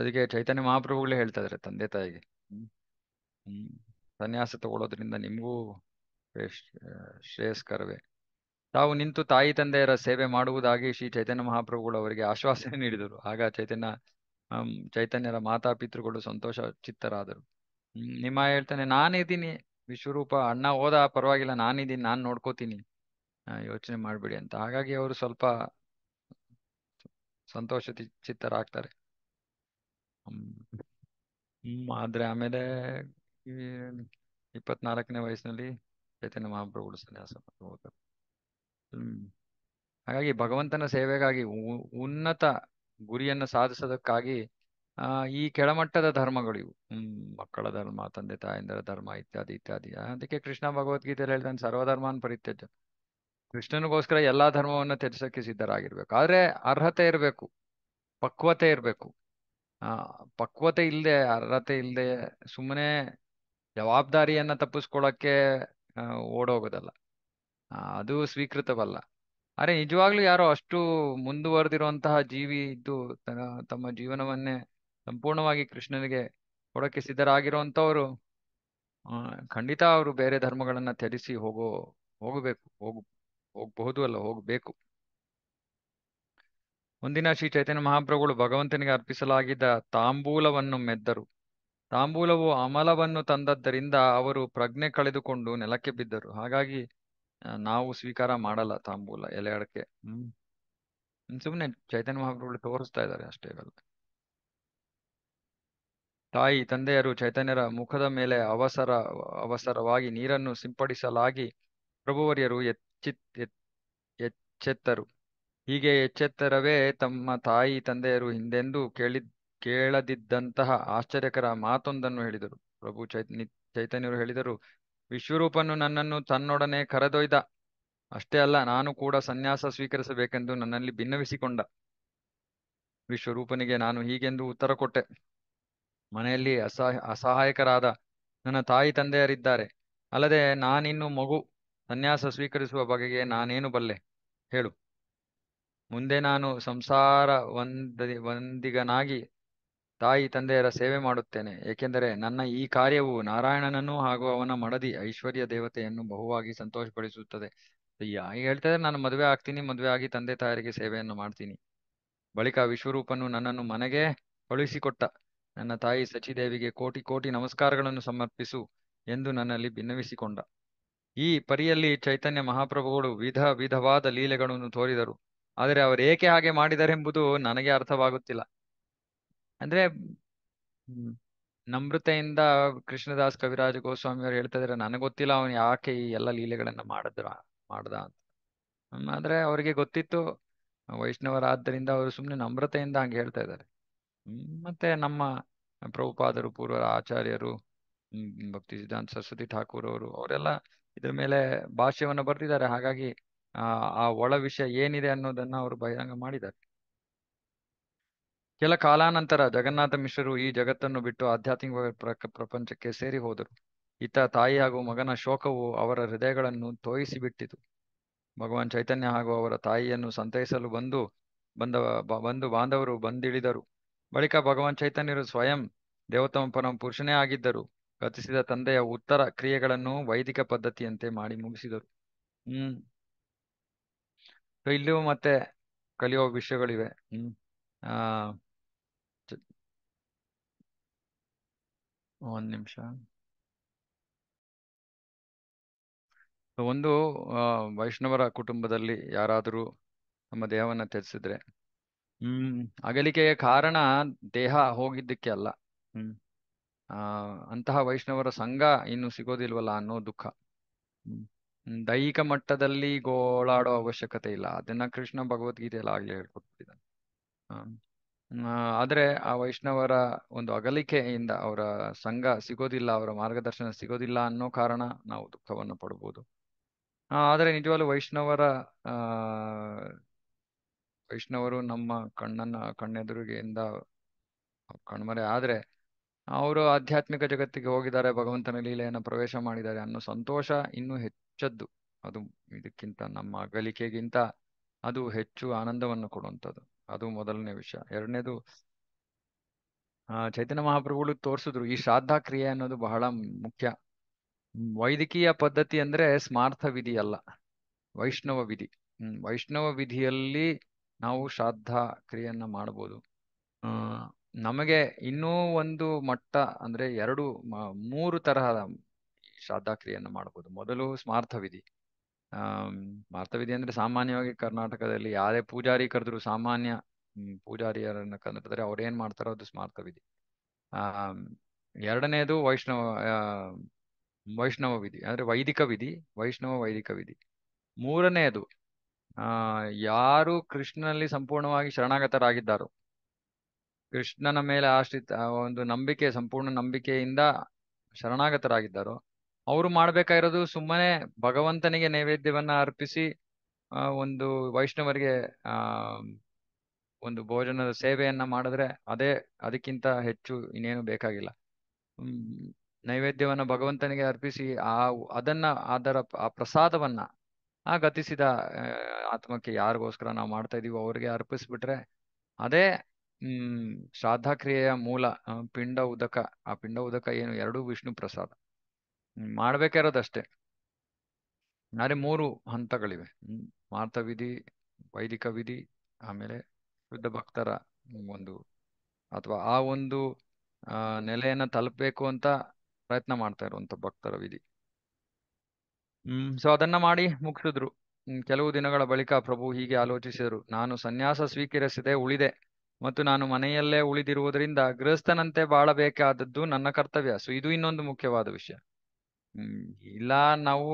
A: ಅದಕ್ಕೆ ಚೈತನ್ಯ ಮಹಾಪ್ರಭುಗಳೇ ಹೇಳ್ತಾ ತಂದೆ ತಾಯಿಗೆ ಹ್ಮ್ ಸನ್ಯಾಸ ತಗೊಳ್ಳೋದ್ರಿಂದ ನಿಮಗೂ ಶ್ರೇಯಸ್ಕರವೇ ತಾವು ನಿಂತು ತಾಯಿ ತಂದೆಯರ ಸೇವೆ ಮಾಡುವುದಾಗಿ ಶ್ರೀ ಚೈತನ್ಯ ಮಹಾಪ್ರಭುಗಳು ಅವರಿಗೆ ಆಶ್ವಾಸನೆ ನೀಡಿದರು ಆಗ ಚೈತನ್ಯ ಚೈತನ್ಯರ ಚೈತನ್ಯರ ಪಿತೃಗಳು ಸಂತೋಷ ಚಿತ್ತರಾದರು ಹ್ಮ್, ನಿಮ್ಮ ಹೇಳ್ತಾನೆ ನಾನಿದ್ದೀನಿ ವಿಶ್ವರೂಪ ಅಣ್ಣ ಹೋದ ಪರವಾಗಿಲ್ಲ ನಾನಿದ್ದೀನಿ ನಾನು ನೋಡ್ಕೋತೀನಿ ಯೋಚನೆ ಮಾಡಬೇಡಿ ಅಂತ ಹಾಗಾಗಿ ಅವರು ಸ್ವಲ್ಪ ಸಂತೋಷ ಚಿತ್ತರಾಗ್ತಾರೆ ಹ್ಮ್, ಆದ್ರೆ ಆಮೇಲೆ ಇಪ್ಪತ್ನಾಲ್ಕನೇ ವಯಸ್ಸಿನಲ್ಲಿ ಚೈತನ್ಯ ಮಹಾಪ್ರಭುಗಳು ಸನ್ಯಾಸ ಹ್ಮ್ ಹಾಗಾಗಿ ಭಗವಂತನ ಸೇವೆಗಾಗಿ ಉನ್ನತ ಗುರಿಯನ್ನು ಸಾಧಿಸೋದಕ್ಕಾಗಿ ಆ, ಈ ಕೆಳಮಟ್ಟದ ಧರ್ಮಗಳು ಇವು ಹ್ಮ್, ಮಕ್ಕಳ ಧರ್ಮ ತಂದೆ ತಾಯಿಂದರ ಧರ್ಮ ಇತ್ಯಾದಿ ಇತ್ಯಾದಿ ಅದಕ್ಕೆ ಕೃಷ್ಣ ಭಗವದ್ಗೀತೆಯಲ್ಲಿ ಹೇಳ್ತಾನೆ ಸರ್ವಧರ್ಮಾನ್ ಪರಿತ್ಯಜ ಕೃಷ್ಣನಿಗೋಸ್ಕರ ಎಲ್ಲಾ ಧರ್ಮವನ್ನು ತ್ಯಜಿಸಕ್ಕೆ ಸಿದ್ಧರಾಗಿರ್ಬೇಕು ಆದ್ರೆ ಅರ್ಹತೆ ಇರಬೇಕು ಪಕ್ವತೆ ಇರಬೇಕು ಪಕ್ವತೆ ಇಲ್ಲದೆ ಅರ್ಹತೆ ಇಲ್ಲದೆ ಸುಮ್ಮನೆ ಜವಾಬ್ದಾರಿಯನ್ನ ತಪ್ಪಿಸ್ಕೊಳ್ಳೋಕ್ಕೆ ಓಡೋಗೋದಲ್ಲ ಅದು ಸ್ವೀಕೃತವಲ್ಲ ಅರೆ ನಿಜವಾಗ್ಲೂ ಯಾರೋ ಅಷ್ಟು ಮುಂದುವರೆದಿರುವಂತಹ ಜೀವಿ ಇದ್ದು ತಮ್ಮ ಜೀವನವನ್ನೇ ಸಂಪೂರ್ಣವಾಗಿ ಕೃಷ್ಣನಿಗೆ ಕೊಡೋಕೆ ಸಿದ್ಧರಾಗಿರುವಂಥವರು ಖಂಡಿತ ಅವರು ಬೇರೆ ಧರ್ಮಗಳನ್ನ ತ್ಯಜಿಸಿ ಹೋಗೋ ಹೋಗಬೇಕು ಹೋಗ ಹೋಗ್ಬಹುದು ಅಲ್ಲ ಹೋಗಬೇಕು ಒಂದಿನ ಶ್ರೀ ಚೈತನ್ಯ ಮಹಾಪ್ರಭುಗಳು ಭಗವಂತನಿಗೆ ಅರ್ಪಿಸಲಾಗಿದ್ದ ತಾಂಬೂಲವನ್ನು ಮೆದ್ದರು ತಾಂಬೂಲವು ಅಮಲವನ್ನು ತಂದದ್ದರಿಂದ ಅವರು ಪ್ರಜ್ಞೆ ಕಳೆದುಕೊಂಡು ನೆಲಕ್ಕೆ ಬಿದ್ದರು ಹಾಗಾಗಿ ನಾವು ಸ್ವೀಕಾರ ಮಾಡಲ್ಲ ತಾಂಬೂಲ ಎಲೆ ಅಡಕೆ ಹ್ಮ್ ಸುಮ್ಮನೆ ಚೈತನ್ಯ ಮಹಾಪ್ರಭುಗಳು ತೋರಿಸ್ತಾ ಇದ್ದಾರೆ ಅಷ್ಟೇ ಅಲ್ಲ ತಾಯಿ ತಂದೆಯರು ಚೈತನ್ಯರ ಮುಖದ ಮೇಲೆ ಅವಸರ ಅವಸರವಾಗಿ ನೀರನ್ನು ಸಿಂಪಡಿಸಲಾಗಿ ಪ್ರಭುವರಿಯರು ಎಚ್ಚೆತ್ತರು ಹೀಗೆ ಎಚ್ಚೆತ್ತರವೇ ತಮ್ಮ ತಾಯಿ ತಂದೆಯರು ಹಿಂದೆಂದೂ ಕೇಳಿ ಕೇಳದಿದ್ದಂತಹ ಆಶ್ಚರ್ಯಕರ ಮಾತೊಂದನ್ನು ಹೇಳಿದರು ಪ್ರಭು ಚೈತನ್ಯ ಚೈತನ್ಯರು ಹೇಳಿದರು ವಿಶ್ವರೂಪನು ನನ್ನನ್ನು ತನ್ನೊಡನೆ ಕರೆದೊಯ್ದ ಅಷ್ಟೇ ಅಲ್ಲ ನಾನು ಕೂಡ ಸನ್ಯಾಸ ಸ್ವೀಕರಿಸಬೇಕೆಂದು ನನ್ನಲ್ಲಿ ಭಿನ್ನವಿಸಿಕೊಂಡ ವಿಶ್ವರೂಪನಿಗೆ ನಾನು ಹೀಗೆಂದು ಉತ್ತರ ಕೊಟ್ಟೆ ಮನೆಯಲ್ಲಿ ಅಸಹ ಅಸಹಾಯಕರಾದ ನನ್ನ ತಾಯಿ ತಂದೆಯರಿದ್ದಾರೆ ಅಲ್ಲದೆ ನಾನಿನ್ನು ಮಗು ಸನ್ಯಾಸ ಸ್ವೀಕರಿಸುವ ಬಗೆಗೆ ನಾನೇನು ಬಲ್ಲೆ ಹೇಳು ಮುಂದೆ ನಾನು ಸಂಸಾರ ವಂದಿಗನಾಗಿ ಒಂದಿಗನಾಗಿ ತಾಯಿ ತಂದೆಯರ ಸೇವೆ ಮಾಡುತ್ತೇನೆ ಏಕೆಂದರೆ ನನ್ನ ಈ ಕಾರ್ಯವು ನಾರಾಯಣನನ್ನು ಹಾಗೂ ಅವನ ಮಡದಿ ಐಶ್ವರ್ಯ ದೇವತೆಯನ್ನು ಬಹುವಾಗಿ ಸಂತೋಷಪಡಿಸುತ್ತದೆ ಹೇಳ್ತಾರೆ ನಾನು ಮದುವೆ ಆಗ್ತೀನಿ ಮದುವೆ ಆಗಿ ತಂದೆ ತಾಯರಿಗೆ ಸೇವೆಯನ್ನು ಮಾಡ್ತೀನಿ ಬಳಿಕ ವಿಶ್ವರೂಪನು ನನ್ನನ್ನು ಮನೆಗೆ ಕಳುಹಿಸಿಕೊಟ್ಟ ನನ್ನ ತಾಯಿ ಸಚಿದೇವಿಗೆ ಕೋಟಿ ಕೋಟಿ ನಮಸ್ಕಾರಗಳನ್ನು ಸಮರ್ಪಿಸು ಎಂದು ನನ್ನಲ್ಲಿ ಭಿನ್ನವಿಸಿಕೊಂಡ ಈ ಪರಿಯಲ್ಲಿ ಚೈತನ್ಯ ಮಹಾಪ್ರಭುಗಳು ವಿಧ ವಿಧವಾದ ಲೀಲೆಗಳನ್ನು ತೋರಿದರು ಆದರೆ ಅವರು ಏಕೆ ಹಾಗೆ ಮಾಡಿದಾರೆಂಬುದು ನನಗೆ ಅರ್ಥವಾಗುತ್ತಿಲ್ಲ ಅಂದ್ರೆ ನಮ್ರತೆಯಿಂದ ಕೃಷ್ಣದಾಸ್ ಕವಿರಾಜ ಗೋಸ್ವಾಮಿಯವರು ಹೇಳ್ತಾ ಇದ್ರೆ ನನಗೆ ಗೊತ್ತಿಲ್ಲ ಅವನು ಯಾಕೆ ಈ ಎಲ್ಲ ಲೀಲೆಗಳನ್ನ ಮಾಡಿದ್ರ ಮಾಡ್ದ ಅಂತ ಆದ್ರೆ ಅವರಿಗೆ ಗೊತ್ತಿತ್ತು ವೈಷ್ಣವರಾದ್ದರಿಂದ ಅವರು ಸುಮ್ಮನೆ ನಮ್ರತೆಯಿಂದ ಹಂಗೆ ಹೇಳ್ತಾ ಇದ್ದಾರೆ ಮತ್ತೆ ನಮ್ಮ ಪ್ರಭುಪಾದರು ಪೂರ್ವರ ಆಚಾರ್ಯರು ಭಕ್ತಿ ಸಿದ್ಧಾಂತ ಸರಸ್ವತಿ ಠಾಕೂರ್ ಅವರು ಅವರೆಲ್ಲ ಇದ್ರ ಮೇಲೆ ಭಾಷ್ಯವನ್ನು ಬರ್ತಿದ್ದಾರೆ ಹಾಗಾಗಿ ಆ ಒಳ ವಿಷಯ ಏನಿದೆ ಅನ್ನೋದನ್ನ ಅವರು ಬಹಿರಂಗ ಮಾಡಿದ್ದಾರೆ ಕೆಲ ಕಾಲಾನಂತರ ಜಗನ್ನಾಥ ಮಿಶ್ರರು ಈ ಜಗತ್ತನ್ನು ಬಿಟ್ಟು ಆಧ್ಯಾತ್ಮಿಕ ಪ್ರಪಂಚಕ್ಕೆ ಸೇರಿ ಹೋದರು ಇತ ತಾಯಿ ಹಾಗೂ ಮಗನ ಶೋಕವು ಅವರ ಹೃದಯಗಳನ್ನು ತೋಯಿಸಿಬಿಟ್ಟಿತು ಭಗವಾನ್ ಚೈತನ್ಯ ಹಾಗೂ ಅವರ ತಾಯಿಯನ್ನು ಸಂತೈಸಲು ಬಂದು ಬಂದ ಬಂದು ಬಾಂಧವರು ಬಂದಿಳಿದರು ಬಳಿಕ ಭಗವಾನ್ ಚೈತನ್ಯರು ಸ್ವಯಂ ದೇವತಮ ಪರಂ ಪುರುಷನೇ ಆಗಿದ್ದರು ಗತಿಸಿದ ತಂದೆಯ ಉತ್ತರ ಕ್ರಿಯೆಗಳನ್ನು ವೈದಿಕ ಪದ್ಧತಿಯಂತೆ ಮಾಡಿ ಮುಗಿಸಿದರು ಹ್ಮ್ ಸೊ ಇಲ್ಲೂ ಮತ್ತೆ ಕಲಿಯೋ ವಿಷಯಗಳಿವೆ ಹ್ಮ್ ಒಂದ್ ನಿಮಿಷ ಒಂದು ವೈಷ್ಣವರ ಕುಟುಂಬದಲ್ಲಿ ಯಾರಾದರೂ ನಮ್ಮ ದೇಹವನ್ನು ತ್ಯಜಿಸಿದ್ರೆ ಹ್ಮ್ ಅಗಲಿಕೆಯ ಕಾರಣ ದೇಹ ಹೋಗಿದ್ದಕ್ಕೆ ಅಲ್ಲ ಹ್ಮ್ ಅಂತಹ ವೈಷ್ಣವರ ಸಂಘ ಇನ್ನು ಸಿಗೋದಿಲ್ವಲ್ಲ ಅನ್ನೋ ದುಃಖ ಹ್ಮ್ ದೈಹಿಕ ಮಟ್ಟದಲ್ಲಿ ಗೋಳಾಡೋ ಅವಶ್ಯಕತೆ ಇಲ್ಲ ಅದನ್ನ ಕೃಷ್ಣ ಭಗವದ್ಗೀತೆಯಲ್ಲಿ ಆಗ್ಲೇ ಹೇಳ್ಕೊಟ್ಟಿದ್ದಾನೆ ಆದ್ರೆ ಆ ವೈಷ್ಣವರ ಒಂದು ಅಗಲಿಕೆಯಿಂದ ಅವರ ಸಂಘ ಸಿಗೋದಿಲ್ಲ ಅವರ ಮಾರ್ಗದರ್ಶನ ಸಿಗೋದಿಲ್ಲ ಅನ್ನೋ ಕಾರಣ ನಾವು ದುಃಖವನ್ನು ಪಡಬಹುದು ಆದರೆ ನಿಜವಾಗ್ಲೂ ವೈಷ್ಣವರ ಆ ವೈಷ್ಣವರು ನಮ್ಮ ಕಣ್ಣನ್ನ ಕಣ್ಣೆದುರಿಗೆಯಿಂದ ಕಣ್ಮರೆ ಆದ್ರೆ ಅವರು ಆಧ್ಯಾತ್ಮಿಕ ಜಗತ್ತಿಗೆ ಹೋಗಿದ್ದಾರೆ ಭಗವಂತನ ಲೀಲೆಯನ್ನು ಪ್ರವೇಶ ಮಾಡಿದ್ದಾರೆ ಅನ್ನೋ ಸಂತೋಷ ಇನ್ನೂ ಹೆಚ್ಚು ಹೆಚ್ಚದ್ದು ಅದು ಇದಕ್ಕಿಂತ ನಮ್ಮ ಅಗಲಿಕೆಗಿಂತ ಅದು ಹೆಚ್ಚು ಆನಂದವನ್ನು ಕೊಡುವಂಥದ್ದು ಅದು ಮೊದಲನೇ ವಿಷಯ ಎರಡನೇದು ಚೈತನ್ಯ ಮಹಾಪ್ರಭುಗಳು ತೋರಿಸಿದ್ರು ಈ ಶ್ರಾದ್ದ ಕ್ರಿಯೆ ಅನ್ನೋದು ಬಹಳ ಮುಖ್ಯ ವೈದಿಕೀಯ ಪದ್ಧತಿ ಅಂದ್ರೆ ಸ್ಮಾರ್ಥ ವಿಧಿ ಅಲ್ಲ ವೈಷ್ಣವ ವಿಧಿ ವೈಷ್ಣವ ವಿಧಿಯಲ್ಲಿ ನಾವು ಶ್ರಾದ್ದ ಕ್ರಿಯೆಯನ್ನ ಮಾಡ್ಬೋದು ನಮಗೆ ಇನ್ನೂ ಒಂದು ಮಟ್ಟ ಅಂದ್ರೆ ಎರಡು ಮೂರು ತರಹದ ಶ್ರದ್ಧಾ ಕ್ರಿಯೆಯನ್ನು ಮಾಡಬಹುದು ಮೊದಲು ಸ್ಮಾರ್ಥ ವಿಧಿ ಸ್ಮಾರ್ಥ ವಿಧಿ ಅಂದ್ರೆ ಸಾಮಾನ್ಯವಾಗಿ ಕರ್ನಾಟಕದಲ್ಲಿ ಯಾರೇ ಪೂಜಾರಿ ಕರೆದ್ರು ಸಾಮಾನ್ಯ ಪೂಜಾರಿಯರನ್ನ ಕರೆದ್ರೆ ಅವ್ರು ಏನ್ ಮಾಡ್ತಾರೋ ಅದು ಸ್ಮಾರ್ಥ ವಿಧಿ ಆ ಎರಡನೇದು ವೈಷ್ಣವ ವೈಷ್ಣವ ವಿಧಿ ಅಂದ್ರೆ ವೈದಿಕ ವಿಧಿ ವೈಷ್ಣವ ವೈದಿಕ ವಿಧಿ ಮೂರನೆಯದು ಆ ಯಾರು ಕೃಷ್ಣನಲ್ಲಿ ಸಂಪೂರ್ಣವಾಗಿ ಶರಣಾಗತರಾಗಿದ್ದಾರೋ ಕೃಷ್ಣನ ಮೇಲೆ ಆಶ್ರಿತ ಒಂದು ನಂಬಿಕೆ ಸಂಪೂರ್ಣ ನಂಬಿಕೆಯಿಂದ ಶರಣಾಗತರಾಗಿದ್ದಾರೋ ಅವರು ಮಾಡ್ಬೇಕಾಗಿರೋದು ಸುಮ್ಮನೆ ಭಗವಂತನಿಗೆ ನೈವೇದ್ಯವನ್ನ ಅರ್ಪಿಸಿ ಒಂದು ವೈಷ್ಣವರಿಗೆ ಒಂದು ಭೋಜನದ ಸೇವೆಯನ್ನ ಮಾಡಿದ್ರೆ ಅದೇ ಅದಕ್ಕಿಂತ ಹೆಚ್ಚು ಇನ್ನೇನು ಬೇಕಾಗಿಲ್ಲ ನೈವೇದ್ಯವನ್ನ ಭಗವಂತನಿಗೆ ಅರ್ಪಿಸಿ ಆ ಅದನ್ನ ಅದರ ಆ ಪ್ರಸಾದವನ್ನ ಆ ಗತಿಸಿದ ಆತ್ಮಕ್ಕೆ ಯಾರಿಗೋಸ್ಕರ ನಾವು ಮಾಡ್ತಾ ಇದೀವೋ ಅವ್ರಿಗೆ ಅರ್ಪಿಸ್ಬಿಟ್ರೆ ಅದೇ ಹ್ಮ್ ಶ್ರಾದ್ದ ಕ್ರಿಯೆಯ ಮೂಲ ಪಿಂಡ ಉದಕ ಆ ಪಿಂಡ ಉದಕ ಏನು ಎರಡೂ ವಿಷ್ಣು ಪ್ರಸಾದ ಮಾಡ್ಬೇಕಾಗಿರೋದಷ್ಟೇ ನಾಳೆ ಮೂರು ಹಂತಗಳಿವೆ ಮಾರ್ಥ ವಿಧಿ ವೈದಿಕ ವಿಧಿ ಆಮೇಲೆ ಶುದ್ಧ ಭಕ್ತರ ಒಂದು ಅಥವಾ ಆ ಒಂದು ನೆಲೆಯನ್ನ ತಲುಪಬೇಕು ಅಂತ ಪ್ರಯತ್ನ ಮಾಡ್ತಾ ಇರುವಂತ ಭಕ್ತರ ವಿಧಿ ಹ್ಮ್ ಸೊ ಅದನ್ನ ಮಾಡಿ ಮುಗಿಸಿದ್ರು ಕೆಲವು ದಿನಗಳ ಬಳಿಕ ಪ್ರಭು ಹೀಗೆ ಆಲೋಚಿಸಿದರು ನಾನು ಸನ್ಯಾಸ ಸ್ವೀಕರಿಸದೆ ಉಳಿದೆ ಮತ್ತು ನಾನು ಮನೆಯಲ್ಲೇ ಉಳಿದಿರುವುದರಿಂದ ಗೃಹಸ್ಥನಂತೆ ಬಾಳಬೇಕಾದದ್ದು ನನ್ನ ಕರ್ತವ್ಯ ಸೊ ಇದು ಇನ್ನೊಂದು ಮುಖ್ಯವಾದ ವಿಷಯ ಇಲ್ಲ ನಾವು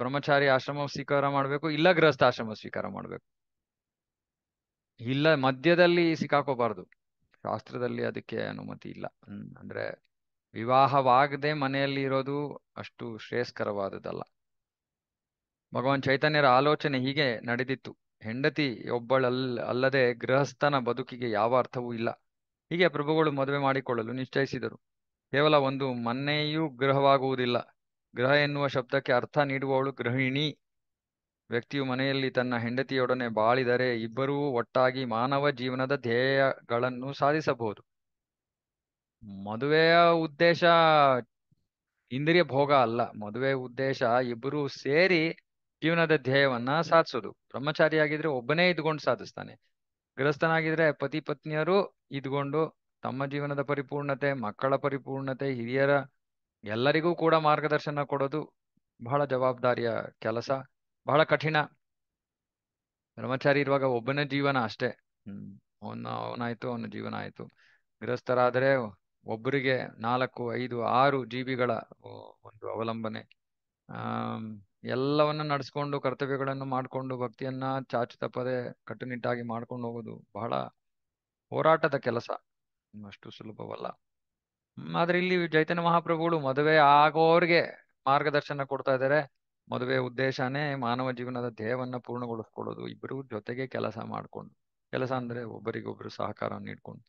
A: ಬ್ರಹ್ಮಚಾರಿ ಆಶ್ರಮ ಸ್ವೀಕಾರ ಮಾಡ್ಬೇಕು ಇಲ್ಲ ಗೃಹಸ್ಥ ಆಶ್ರಮ ಸ್ವೀಕಾರ ಮಾಡ್ಬೇಕು ಇಲ್ಲ ಮಧ್ಯದಲ್ಲಿ ಸಿಕ್ಕಾಕೋಬಾರ್ದು ಶಾಸ್ತ್ರದಲ್ಲಿ ಅದಕ್ಕೆ ಅನುಮತಿ ಇಲ್ಲ ಅಂದ್ರೆ ವಿವಾಹವಾಗದೆ ಮನೆಯಲ್ಲಿ ಇರೋದು ಅಷ್ಟು ಶ್ರೇಯಸ್ಕರವಾದದಲ್ಲ ಭಗವಾನ್ ಚೈತನ್ಯರ ಆಲೋಚನೆ ಹೀಗೆ ನಡೆದಿತ್ತು ಹೆಂಡತಿ ಒಬ್ಬಳ ಅಲ್ಲದೆ ಗೃಹಸ್ಥನ ಬದುಕಿಗೆ ಯಾವ ಅರ್ಥವೂ ಇಲ್ಲ ಹೀಗೆ ಪ್ರಭುಗಳು ಮದುವೆ ಮಾಡಿಕೊಳ್ಳಲು ನಿಶ್ಚಯಿಸಿದರು ಕೇವಲ ಒಂದು ಮನೆಯೂ ಗೃಹವಾಗುವುದಿಲ್ಲ ಗ್ರಹ ಎನ್ನುವ ಶಬ್ದಕ್ಕೆ ಅರ್ಥ ನೀಡುವವಳು ಗೃಹಿಣಿ ವ್ಯಕ್ತಿಯು ಮನೆಯಲ್ಲಿ ತನ್ನ ಹೆಂಡತಿಯೊಡನೆ ಬಾಳಿದರೆ ಇಬ್ಬರೂ ಒಟ್ಟಾಗಿ ಮಾನವ ಜೀವನದ ಧ್ಯೇಯಗಳನ್ನು ಸಾಧಿಸಬಹುದು ಮದುವೆಯ ಉದ್ದೇಶ ಇಂದ್ರಿಯ ಭೋಗ ಅಲ್ಲ ಮದುವೆ ಉದ್ದೇಶ ಇಬ್ಬರೂ ಸೇರಿ ಜೀವನದ ಧ್ಯೇಯವನ್ನ ಸಾಧಿಸೋದು ಬ್ರಹ್ಮಚಾರಿ ಆಗಿದ್ರೆ ಒಬ್ಬನೇ ಇದ್ಕೊಂಡು ಸಾಧಿಸ್ತಾನೆ ಗೃಹಸ್ಥನಾಗಿದ್ರೆ ಪತಿ ಪತ್ನಿಯರು ಇದ್ಕೊಂಡು ತಮ್ಮ ಜೀವನದ ಪರಿಪೂರ್ಣತೆ ಮಕ್ಕಳ ಪರಿಪೂರ್ಣತೆ ಹಿರಿಯರ ಎಲ್ಲರಿಗೂ ಕೂಡ ಮಾರ್ಗದರ್ಶನ ಕೊಡೋದು ಬಹಳ ಜವಾಬ್ದಾರಿಯ ಕೆಲಸ ಬಹಳ ಕಠಿಣ ಬ್ರಹ್ಮಚಾರಿ ಇರುವಾಗ ಒಬ್ಬನ ಜೀವನ ಅಷ್ಟೇ ಹ್ಮ್ ಅವನ ಅವನಾಯ್ತು ಅವನ ಜೀವನ ಆಯ್ತು ಗೃಹಸ್ಥರಾದರೆ ಒಬ್ಬರಿಗೆ ನಾಲ್ಕು ಐದು ಆರು ಜೀವಿಗಳ ಒಂದು ಅವಲಂಬನೆ ಆ ಎಲ್ಲವನ್ನು ನಡೆಸ್ಕೊಂಡು ಕರ್ತವ್ಯಗಳನ್ನು ಮಾಡಿಕೊಂಡು ಭಕ್ತಿಯನ್ನ ಚಾಚು ತಪ್ಪದೆ ಕಟ್ಟುನಿಟ್ಟಾಗಿ ಮಾಡ್ಕೊಂಡು ಹೋಗೋದು ಬಹಳ ಹೋರಾಟದ ಕೆಲಸ ಅಷ್ಟು ಸುಲಭವಲ್ಲ ಆದ್ರೆ ಇಲ್ಲಿ ಚೈತನ್ಯ ಮಹಾಪ್ರಭುಗಳು ಮದುವೆ ಆಗೋರಿಗೆ ಮಾರ್ಗದರ್ಶನ ಕೊಡ್ತಾ ಇದ್ದಾರೆ ಮದುವೆ ಉದ್ದೇಶನೇ ಮಾನವ ಜೀವನದ ಧ್ಯೇಯವನ್ನ ಪೂರ್ಣಗೊಳಿಸ್ಕೊಳ್ಳೋದು ಇಬ್ಬರು ಜೊತೆಗೆ ಕೆಲಸ ಮಾಡ್ಕೊಂಡು ಕೆಲಸ ಅಂದ್ರೆ ಒಬ್ಬರಿಗೊಬ್ರು ಸಹಕಾರ ನೀಡ್ಕೊಂಡು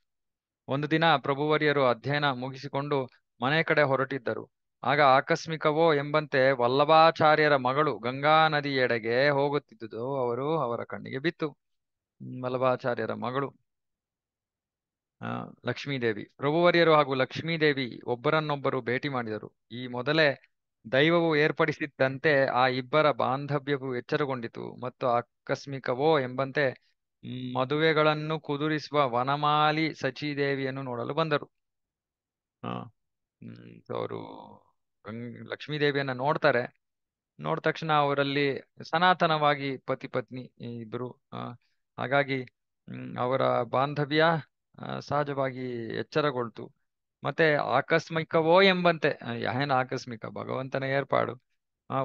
A: ಒಂದು ದಿನ ಪ್ರಭುವರಿಯರು ಅಧ್ಯಯನ ಮುಗಿಸಿಕೊಂಡು ಮನೆ ಕಡೆ ಹೊರಟಿದ್ದರು ಆಗ ಆಕಸ್ಮಿಕವೋ ಎಂಬಂತೆ ವಲ್ಲಭಾಚಾರ್ಯರ ಮಗಳು ಗಂಗಾ ನದಿಯೆಡೆಗೆ ಹೋಗುತ್ತಿದ್ದುದು ಅವರು ಅವರ ಕಣ್ಣಿಗೆ ಬಿತ್ತು ವಲ್ಲಭಾಚಾರ್ಯರ ಮಗಳು ಲಕ್ಷ್ಮೀದೇವಿ ಪ್ರಭುವರಿಯರು ಹಾಗೂ ಲಕ್ಷ್ಮೀದೇವಿ ಒಬ್ಬರನ್ನೊಬ್ಬರು ಭೇಟಿ ಮಾಡಿದರು ಈ ಮೊದಲೇ ದೈವವು ಏರ್ಪಡಿಸಿದ್ದಂತೆ ಆ ಇಬ್ಬರ ಬಾಂಧವ್ಯವು ಎಚ್ಚರಗೊಂಡಿತು ಮತ್ತು ಆಕಸ್ಮಿಕವೋ ಎಂಬಂತೆ ಮದುವೆಗಳನ್ನು ಕುದುರಿಸುವ ವನಮಾಲಿ ಸಚಿದೇವಿಯನ್ನು ನೋಡಲು ಬಂದರು ಅವರು ಲಕ್ಷ್ಮೀದೇವಿಯನ್ನ ನೋಡ್ತಾರೆ ನೋಡಿದ ತಕ್ಷಣ ಅವರಲ್ಲಿ ಸನಾತನವಾಗಿ ಪತಿ ಪತ್ನಿ ಇಬ್ರು ಹಾಗಾಗಿ ಅವರ ಬಾಂಧವ್ಯ ಸಹಜವಾಗಿ ಎಚ್ಚರಗೊಳ್ತು ಮತ್ತೆ ಆಕಸ್ಮಿಕವೋ ಎಂಬಂತೆ ಏನ್ ಆಕಸ್ಮಿಕ ಭಗವಂತನ ಏರ್ಪಾಡು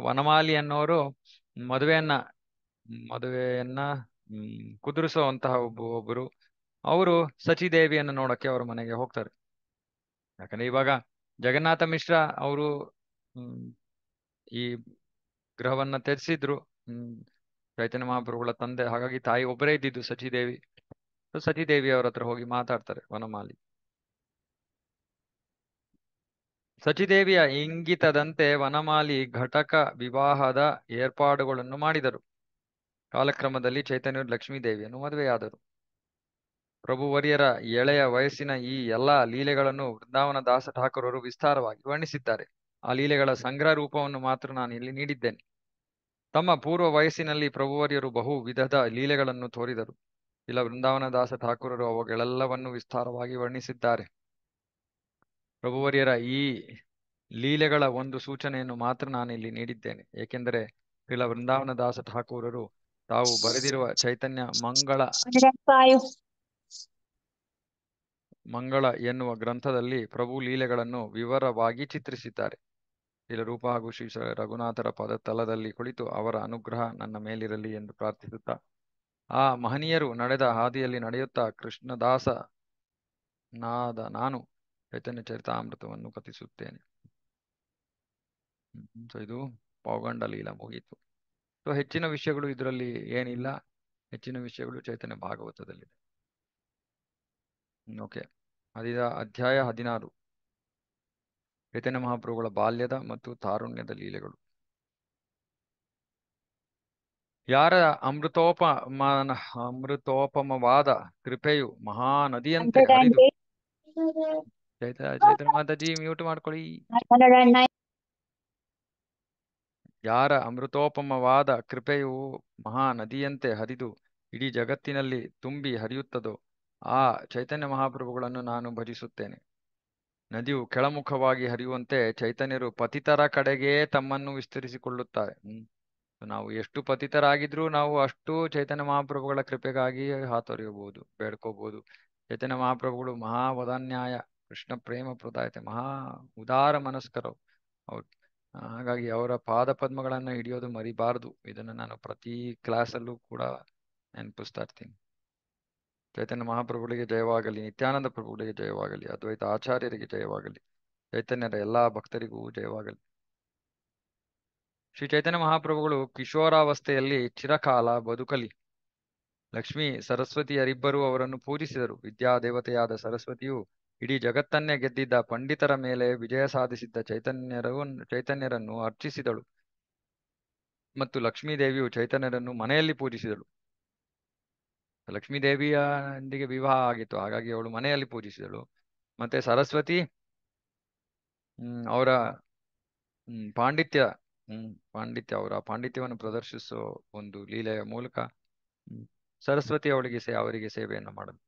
A: ವನಮಾಲಿ ಅನ್ನೋರು ಮದುವೆಯನ್ನ ಮದುವೆಯನ್ನ ಕುದುರಿಸುವಂತಹ ಒಬ್ಬ ಒಬ್ಬರು ಅವರು ಸಚಿದೇವಿಯನ್ನು ನೋಡಕ್ಕೆ ಅವರ ಮನೆಗೆ ಹೋಗ್ತಾರೆ ಯಾಕಂದ್ರೆ ಇವಾಗ ಜಗನ್ನಾಥ ಮಿಶ್ರಾ ಅವರು ಈ ಗೃಹವನ್ನ ಹ್ಮ್ ಚೈತನ್ಯ ಮಹಾಪ್ರಭುಗಳ ತಂದೆ ಹಾಗಾಗಿ ತಾಯಿ ಒಬ್ಬರೇ ಇದ್ದಿದ್ದು ಸಚಿದೇವಿ ಸತೀದೇವಿ ಅವ್ರ ಹತ್ರ ಹೋಗಿ ಮಾತಾಡ್ತಾರೆ ವನಮಾಲಿ ಸಚಿದೇವಿಯ ಇಂಗಿತದಂತೆ ವನಮಾಲಿ ಘಟಕ ವಿವಾಹದ ಏರ್ಪಾಡುಗಳನ್ನು ಮಾಡಿದರು ಕಾಲಕ್ರಮದಲ್ಲಿ ಚೈತನ್ಯರು ಲಕ್ಷ್ಮೀದೇವಿಯನ್ನು ಮದುವೆಯಾದರು ಪ್ರಭುವರಿಯರ ಎಳೆಯ ವಯಸ್ಸಿನ ಈ ಎಲ್ಲಾ ಲೀಲೆಗಳನ್ನು ವೃಂದಾವನ ದಾಸ ಠಾಕೂರರು ವಿಸ್ತಾರವಾಗಿ ವರ್ಣಿಸಿದ್ದಾರೆ ಆ ಲೀಲೆಗಳ ಸಂಗ್ರಹ ರೂಪವನ್ನು ಮಾತ್ರ ನಾನು ಇಲ್ಲಿ ನೀಡಿದ್ದೇನೆ ತಮ್ಮ ಪೂರ್ವ ವಯಸ್ಸಿನಲ್ಲಿ ಪ್ರಭುವರಿಯರು ಬಹು ವಿಧದ ಲೀಲೆಗಳನ್ನು ತೋರಿದರು ಇಲ್ಲ ವೃಂದಾವನದಾಸ ಠಾಕೂರರು ಅವುಗಳೆಲ್ಲವನ್ನೂ ವಿಸ್ತಾರವಾಗಿ ವರ್ಣಿಸಿದ್ದಾರೆ ಪ್ರಭುವರ್ಯರ ಈ ಲೀಲೆಗಳ ಒಂದು ಸೂಚನೆಯನ್ನು ಮಾತ್ರ ನಾನಿಲ್ಲಿ ನೀಡಿದ್ದೇನೆ ಏಕೆಂದರೆ ಇಲ್ಲ ವೃಂದಾವನದಾಸ ಠಾಕೂರರು ತಾವು ಬರೆದಿರುವ ಚೈತನ್ಯ ಮಂಗಳ ಮಂಗಳ ಎನ್ನುವ ಗ್ರಂಥದಲ್ಲಿ ಪ್ರಭು ಲೀಲೆಗಳನ್ನು ವಿವರವಾಗಿ ಚಿತ್ರಿಸಿದ್ದಾರೆ ಇಲ್ಲ ರೂಪ ಹಾಗೂ ಶ್ರೀ ರಘುನಾಥರ ಪದ ತಲದಲ್ಲಿ ಕುಳಿತು ಅವರ ಅನುಗ್ರಹ ನನ್ನ ಮೇಲಿರಲಿ ಎಂದು ಪ್ರಾರ್ಥಿಸುತ್ತಾ ಆ ಮಹನೀಯರು ನಡೆದ ಹಾದಿಯಲ್ಲಿ ನಡೆಯುತ್ತಾ ಕೃಷ್ಣದಾಸ ನಾದ ನಾನು ಚೈತನ್ಯ ಚರಿತಾಮೃತವನ್ನು ಕಥಿಸುತ್ತೇನೆ ಸೊ ಇದು ಪೌಗಂಡ ಲೀಲ ಮುಗಿಯಿತು ಸೊ ಹೆಚ್ಚಿನ ವಿಷಯಗಳು ಇದರಲ್ಲಿ ಏನಿಲ್ಲ ಹೆಚ್ಚಿನ ವಿಷಯಗಳು ಚೈತನ್ಯ ಭಾಗವತದಲ್ಲಿದೆ ಓಕೆ ಅದಿದ ಅಧ್ಯಾಯ ಹದಿನಾರು ಚೈತನ್ಯ ಮಹಾಪ್ರಭುಗಳ ಬಾಲ್ಯದ ಮತ್ತು ತಾರುಣ್ಯದ ಲೀಲೆಗಳು ಯಾರ ಅಮೃತೋಪ ಅಮೃತೋಪಮವಾದ ಕೃಪೆಯು ಮಹಾನದಿಯಂತೆ ಹರಿದು ಮಾತಾಜಿ ಮ್ಯೂಟ್ ಮಾಡ್ಕೊಳ್ಳಿ ಯಾರ ಅಮೃತೋಪಮವಾದ ಕೃಪೆಯು ಮಹಾ ನದಿಯಂತೆ ಹರಿದು ಇಡೀ ಜಗತ್ತಿನಲ್ಲಿ ತುಂಬಿ ಹರಿಯುತ್ತದೋ ಆ ಚೈತನ್ಯ ಮಹಾಪ್ರಭುಗಳನ್ನು ನಾನು ಭಜಿಸುತ್ತೇನೆ ನದಿಯು ಕೆಳಮುಖವಾಗಿ ಹರಿಯುವಂತೆ ಚೈತನ್ಯರು ಪತಿತರ ಕಡೆಗೆ ತಮ್ಮನ್ನು ವಿಸ್ತರಿಸಿಕೊಳ್ಳುತ್ತಾರೆ ನಾವು ಎಷ್ಟು ಪತಿತರಾಗಿದ್ರು ನಾವು ಅಷ್ಟು ಚೈತನ್ಯ ಮಹಾಪ್ರಭುಗಳ ಕೃಪೆಗಾಗಿ ಹಾತೊರೆಯಬಹುದು ಬೇಡ್ಕೋಬಹುದು ಚೈತನ್ಯ ಮಹಾಪ್ರಭುಗಳು ಮಹಾ ವದಾನ್ಯಾಯ ಕೃಷ್ಣ ಪ್ರೇಮ ಪ್ರದಾಯತೆ ಮಹಾ ಉದಾರ ಮನಸ್ಕರವು ಅವ್ರು ಹಾಗಾಗಿ ಅವರ ಪಾದ ಪದ್ಮಗಳನ್ನ ಹಿಡಿಯೋದು ಮರಿಬಾರದು ಇದನ್ನ ನಾನು ಪ್ರತಿ ಕ್ಲಾಸಲ್ಲೂ ಕೂಡ ನೆನಪಿಸ್ತಾ ಇರ್ತೀನಿ ಚೈತನ್ಯ ಮಹಾಪ್ರಭುಗಳಿಗೆ ಜಯವಾಗಲಿ ನಿತ್ಯಾನಂದ ಪ್ರಭುಗಳಿಗೆ ಜಯವಾಗಲಿ ಅದ್ವೈತ ಆಚಾರ್ಯರಿಗೆ ಜಯವಾಗಲಿ ಚೈತನ್ಯರ ಎಲ್ಲಾ ಭಕ್ತರಿಗೂ ಜಯವಾಗಲಿ ಶ್ರೀ ಚೈತನ್ಯ ಮಹಾಪ್ರಭುಗಳು ಕಿಶೋರಾವಸ್ಥೆಯಲ್ಲಿ ಚಿರಕಾಲ ಬದುಕಲಿ ಲಕ್ಷ್ಮೀ ಸರಸ್ವತಿಯರಿಬ್ಬರೂ ಅವರನ್ನು ಪೂಜಿಸಿದರು ವಿದ್ಯಾದೇವತೆಯಾದ ಸರಸ್ವತಿಯು ಇಡೀ ಜಗತ್ತನ್ನೇ ಗೆದ್ದಿದ್ದ ಪಂಡಿತರ ಮೇಲೆ ವಿಜಯ ಸಾಧಿಸಿದ್ದ ಚೈತನ್ಯರ ಚೈತನ್ಯರನ್ನು ಅರ್ಚಿಸಿದಳು ಮತ್ತು ಲಕ್ಷ್ಮೀದೇವಿಯು ಚೈತನ್ಯರನ್ನು ಮನೆಯಲ್ಲಿ ಪೂಜಿಸಿದಳು ಲಕ್ಷ್ಮೀದೇವಿಯೊಂದಿಗೆ ವಿವಾಹ ಆಗಿತ್ತು ಹಾಗಾಗಿ ಅವಳು ಮನೆಯಲ್ಲಿ ಪೂಜಿಸಿದಳು ಮತ್ತೆ ಸರಸ್ವತಿ ಅವರ ಪಾಂಡಿತ್ಯ ಪಾಂಡಿತ್ಯ ಅವರ ಪಾಂಡಿತ್ಯವನ್ನು ಪ್ರದರ್ಶಿಸೋ ಒಂದು ಲೀಲೆಯ ಮೂಲಕ ಸರಸ್ವತಿ ಅವಳಿಗೆ ಸೇ ಅವರಿಗೆ ಸೇವೆಯನ್ನು ಮಾಡಲು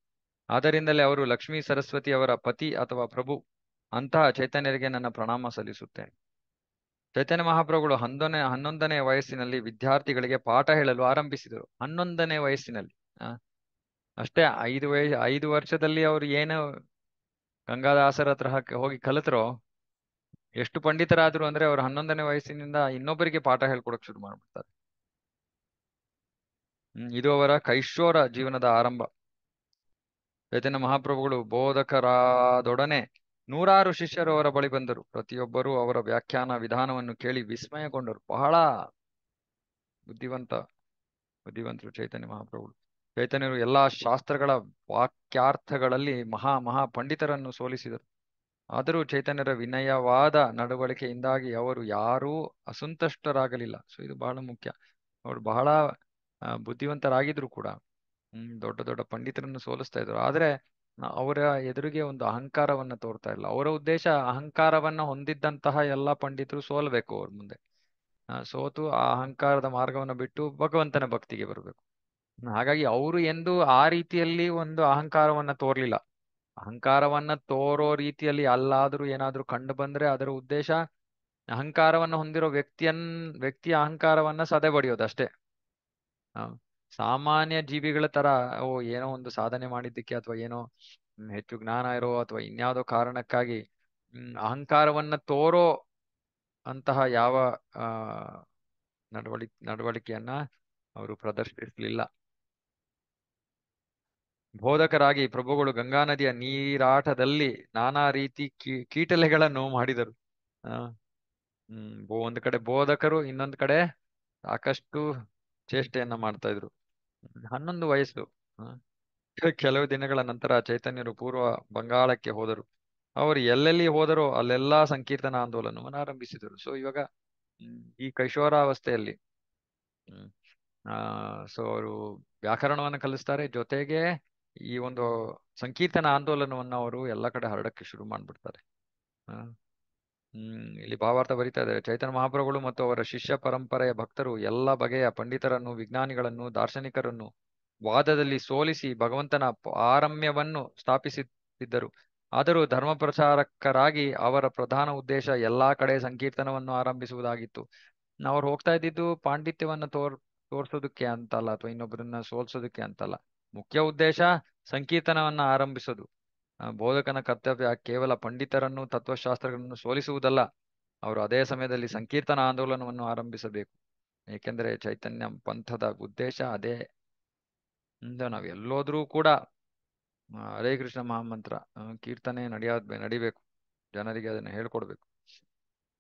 A: ಆದ್ದರಿಂದಲೇ ಅವರು ಲಕ್ಷ್ಮೀ ಸರಸ್ವತಿ ಅವರ ಪತಿ ಅಥವಾ ಪ್ರಭು ಅಂತಹ ಚೈತನ್ಯರಿಗೆ ನನ್ನ ಪ್ರಣಾಮ ಸಲ್ಲಿಸುತ್ತೇನೆ ಚೈತನ್ಯ ಮಹಾಪ್ರಭುಗಳು ಹನ್ನೊಂದನೇ ಹನ್ನೊಂದನೇ ವಯಸ್ಸಿನಲ್ಲಿ ವಿದ್ಯಾರ್ಥಿಗಳಿಗೆ ಪಾಠ ಹೇಳಲು ಆರಂಭಿಸಿದರು ಹನ್ನೊಂದನೇ ವಯಸ್ಸಿನಲ್ಲಿ ಅಷ್ಟೇ ಐದು ವಯ ಐದು ವರ್ಷದಲ್ಲಿ ಅವರು ಏನು ಗಂಗಾದಾಸರ ಹತ್ರ ಹೋಗಿ ಕಲಿತರೋ ಎಷ್ಟು ಪಂಡಿತರಾದ್ರು ಅಂದ್ರೆ ಅವ್ರು ಹನ್ನೊಂದನೇ ವಯಸ್ಸಿನಿಂದ ಇನ್ನೊಬ್ಬರಿಗೆ ಪಾಠ ಹೇಳ್ಕೊಡಕ್ ಶುರು ಮಾಡ್ಬಿಡ್ತಾರೆ ಇದು ಅವರ ಕೈಶೋರ ಜೀವನದ ಆರಂಭ ಚೈತನ್ಯ ಮಹಾಪ್ರಭುಗಳು ಬೋಧಕರಾದೊಡನೆ ನೂರಾರು ಶಿಷ್ಯರು ಅವರ ಬಳಿ ಬಂದರು ಪ್ರತಿಯೊಬ್ಬರೂ ಅವರ ವ್ಯಾಖ್ಯಾನ ವಿಧಾನವನ್ನು ಕೇಳಿ ವಿಸ್ಮಯಗೊಂಡರು ಬಹಳ ಬುದ್ಧಿವಂತ ಬುದ್ಧಿವಂತರು ಚೈತನ್ಯ ಮಹಾಪ್ರಭುಗಳು ಚೈತನ್ಯರು ಎಲ್ಲಾ ಶಾಸ್ತ್ರಗಳ ವಾಕ್ಯಾರ್ಥಗಳಲ್ಲಿ ಮಹಾ ಮಹಾ ಪಂಡಿತರನ್ನು ಸೋಲಿಸಿದರು ಆದರೂ ಚೈತನ್ಯರ ವಿನಯವಾದ ನಡವಳಿಕೆಯಿಂದಾಗಿ ಅವರು ಯಾರೂ ಅಸಂತುಷ್ಟರಾಗಲಿಲ್ಲ ಸೊ ಇದು ಬಹಳ ಮುಖ್ಯ ಅವರು ಬಹಳ ಬುದ್ಧಿವಂತರಾಗಿದ್ರು ಕೂಡ ಹ್ಮ್ ದೊಡ್ಡ ದೊಡ್ಡ ಪಂಡಿತರನ್ನು ಸೋಲಿಸ್ತಾ ಇದ್ರು ಆದ್ರೆ ಅವರ ಎದುರಿಗೆ ಒಂದು ಅಹಂಕಾರವನ್ನ ತೋರ್ತಾ ಇಲ್ಲ ಅವರ ಉದ್ದೇಶ ಅಹಂಕಾರವನ್ನ ಹೊಂದಿದ್ದಂತಹ ಎಲ್ಲಾ ಪಂಡಿತರು ಸೋಲಬೇಕು ಅವ್ರ ಮುಂದೆ ಸೋತು ಆ ಅಹಂಕಾರದ ಮಾರ್ಗವನ್ನು ಬಿಟ್ಟು ಭಗವಂತನ ಭಕ್ತಿಗೆ ಬರಬೇಕು ಹಾಗಾಗಿ ಅವರು ಎಂದು ಆ ರೀತಿಯಲ್ಲಿ ಒಂದು ಅಹಂಕಾರವನ್ನ ತೋರ್ಲಿಲ್ಲ ಅಹಂಕಾರವನ್ನ ತೋರೋ ರೀತಿಯಲ್ಲಿ ಅಲ್ಲಾದ್ರೂ ಏನಾದ್ರೂ ಕಂಡು ಬಂದ್ರೆ ಅದರ ಉದ್ದೇಶ ಅಹಂಕಾರವನ್ನು ಹೊಂದಿರೋ ವ್ಯಕ್ತಿಯನ್ ವ್ಯಕ್ತಿಯ ಅಹಂಕಾರವನ್ನ ಸದೆ ಬಡಿಯೋದಷ್ಟೇ ಸಾಮಾನ್ಯ ಜೀವಿಗಳ ತರ ಓ ಏನೋ ಒಂದು ಸಾಧನೆ ಮಾಡಿದ್ದಕ್ಕೆ ಅಥವಾ ಏನೋ ಹೆಚ್ಚು ಜ್ಞಾನ ಇರೋ ಅಥವಾ ಇನ್ಯಾವುದೋ ಕಾರಣಕ್ಕಾಗಿ ಅಹಂಕಾರವನ್ನ ತೋರೋ ಅಂತಹ ಯಾವ ನಡವಳಿ ನಡವಳಿಕೆಯನ್ನ ಅವರು ಪ್ರದರ್ಶಿಸಲಿಲ್ಲ ಬೋಧಕರಾಗಿ ಪ್ರಭುಗಳು ಗಂಗಾ ನದಿಯ ನೀರಾಟದಲ್ಲಿ ನಾನಾ ರೀತಿ ಕೀ ಕೀಟಲೆಗಳನ್ನು ಮಾಡಿದರು ಹ್ಮ್ ಒಂದು ಕಡೆ ಬೋಧಕರು ಇನ್ನೊಂದು ಕಡೆ ಸಾಕಷ್ಟು ಚೇಷ್ಟೆಯನ್ನ ಮಾಡ್ತಾ ಇದ್ರು ಹನ್ನೊಂದು ವಯಸ್ಸು ಕೆಲವು ದಿನಗಳ ನಂತರ ಚೈತನ್ಯರು ಪೂರ್ವ ಬಂಗಾಳಕ್ಕೆ ಹೋದರು ಅವರು ಎಲ್ಲೆಲ್ಲಿ ಹೋದರೋ ಅಲ್ಲೆಲ್ಲಾ ಸಂಕೀರ್ತನ ಆಂದೋಲನವನ್ನು ಆರಂಭಿಸಿದರು ಸೊ ಇವಾಗ ಈ ಕೈಶೋರಾವಸ್ಥೆಯಲ್ಲಿ ಹ್ಮ್ ಆ ಸೊ ಅವರು ವ್ಯಾಕರಣವನ್ನು ಕಲಿಸ್ತಾರೆ ಜೊತೆಗೆ ಈ ಒಂದು ಸಂಕೀರ್ತನ ಆಂದೋಲನವನ್ನು ಅವರು ಎಲ್ಲ ಕಡೆ ಹರಡಕ್ಕೆ ಶುರು ಮಾಡಿಬಿಡ್ತಾರೆ ಹ್ಮ್ ಇಲ್ಲಿ ಭಾವಾರ್ಥ ಬರಿತಾ ಇದ್ದಾರೆ ಚೈತನ್ಯ ಮಹಾಪ್ರಭುಗಳು ಮತ್ತು ಅವರ ಶಿಷ್ಯ ಪರಂಪರೆಯ ಭಕ್ತರು ಎಲ್ಲ ಬಗೆಯ ಪಂಡಿತರನ್ನು ವಿಜ್ಞಾನಿಗಳನ್ನು ದಾರ್ಶನಿಕರನ್ನು ವಾದದಲ್ಲಿ ಸೋಲಿಸಿ ಭಗವಂತನ ಆರಮ್ಯವನ್ನು ಸ್ಥಾಪಿಸುತ್ತಿದ್ದರು ಆದರೂ ಧರ್ಮ ಪ್ರಚಾರಕರಾಗಿ ಅವರ ಪ್ರಧಾನ ಉದ್ದೇಶ ಎಲ್ಲಾ ಕಡೆ ಸಂಕೀರ್ತನವನ್ನು ಆರಂಭಿಸುವುದಾಗಿತ್ತು ಅವ್ರು ಹೋಗ್ತಾ ಇದ್ದಿದ್ದು ಪಾಂಡಿತ್ಯವನ್ನು ತೋರ್ ತೋರ್ಸೋದಕ್ಕೆ ಅಂತಲ್ಲ ಅಥವಾ ಇನ್ನೊಬ್ಬರನ್ನ ಸೋಲ್ಸೋದಕ್ಕೆ ಅಂತಲ್ಲ ಮುಖ್ಯ ಉದ್ದೇಶ ಸಂಕೀರ್ತನವನ್ನು ಆರಂಭಿಸೋದು ಬೋಧಕನ ಕರ್ತವ್ಯ ಕೇವಲ ಪಂಡಿತರನ್ನು ತತ್ವಶಾಸ್ತ್ರಗಳನ್ನು ಸೋಲಿಸುವುದಲ್ಲ ಅವರು ಅದೇ ಸಮಯದಲ್ಲಿ ಸಂಕೀರ್ತನ ಆಂದೋಲನವನ್ನು ಆರಂಭಿಸಬೇಕು ಏಕೆಂದರೆ ಚೈತನ್ಯ ಪಂಥದ ಉದ್ದೇಶ ಅದೇ ನಾವು ಎಲ್ಲೋದ್ರೂ ಕೂಡ ಹರೇ ಕೃಷ್ಣ ಮಹಾಮಂತ್ರ ಕೀರ್ತನೆ ನಡೆಯ ನಡಿಬೇಕು ಜನರಿಗೆ ಅದನ್ನು ಹೇಳ್ಕೊಡ್ಬೇಕು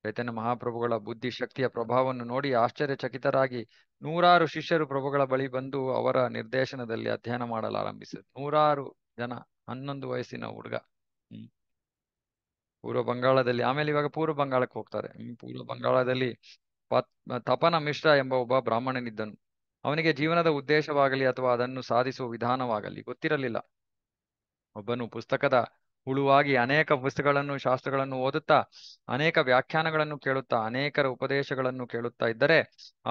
A: ಚೈತನ್ಯ ಮಹಾಪ್ರಭುಗಳ ಬುದ್ಧಿ ಶಕ್ತಿಯ ಪ್ರಭಾವವನ್ನು ನೋಡಿ ಆಶ್ಚರ್ಯಚಕಿತರಾಗಿ ನೂರಾರು ಶಿಷ್ಯರು ಪ್ರಭುಗಳ ಬಳಿ ಬಂದು ಅವರ ನಿರ್ದೇಶನದಲ್ಲಿ ಅಧ್ಯಯನ ಆರಂಭಿಸಿದರು ನೂರಾರು ಜನ ಹನ್ನೊಂದು ವಯಸ್ಸಿನ ಹುಡುಗ ಹ್ಮ್ ಪೂರ್ವ ಬಂಗಾಳದಲ್ಲಿ ಆಮೇಲೆ ಇವಾಗ ಪೂರ್ವ ಬಂಗಾಳಕ್ಕೆ ಹೋಗ್ತಾರೆ ಪೂರ್ವ ಬಂಗಾಳದಲ್ಲಿ ತಪನ ಮಿಶ್ರ ಎಂಬ ಒಬ್ಬ ಬ್ರಾಹ್ಮಣನಿದ್ದನು ಅವನಿಗೆ ಜೀವನದ ಉದ್ದೇಶವಾಗಲಿ ಅಥವಾ ಅದನ್ನು ಸಾಧಿಸುವ ವಿಧಾನವಾಗಲಿ ಗೊತ್ತಿರಲಿಲ್ಲ ಒಬ್ಬನು ಪುಸ್ತಕದ ಹುಳುವಾಗಿ ಅನೇಕ ಪುಸ್ತಕಗಳನ್ನು ಶಾಸ್ತ್ರಗಳನ್ನು ಓದುತ್ತಾ ಅನೇಕ ವ್ಯಾಖ್ಯಾನಗಳನ್ನು ಕೇಳುತ್ತಾ ಅನೇಕರ ಉಪದೇಶಗಳನ್ನು ಕೇಳುತ್ತಾ ಇದ್ದರೆ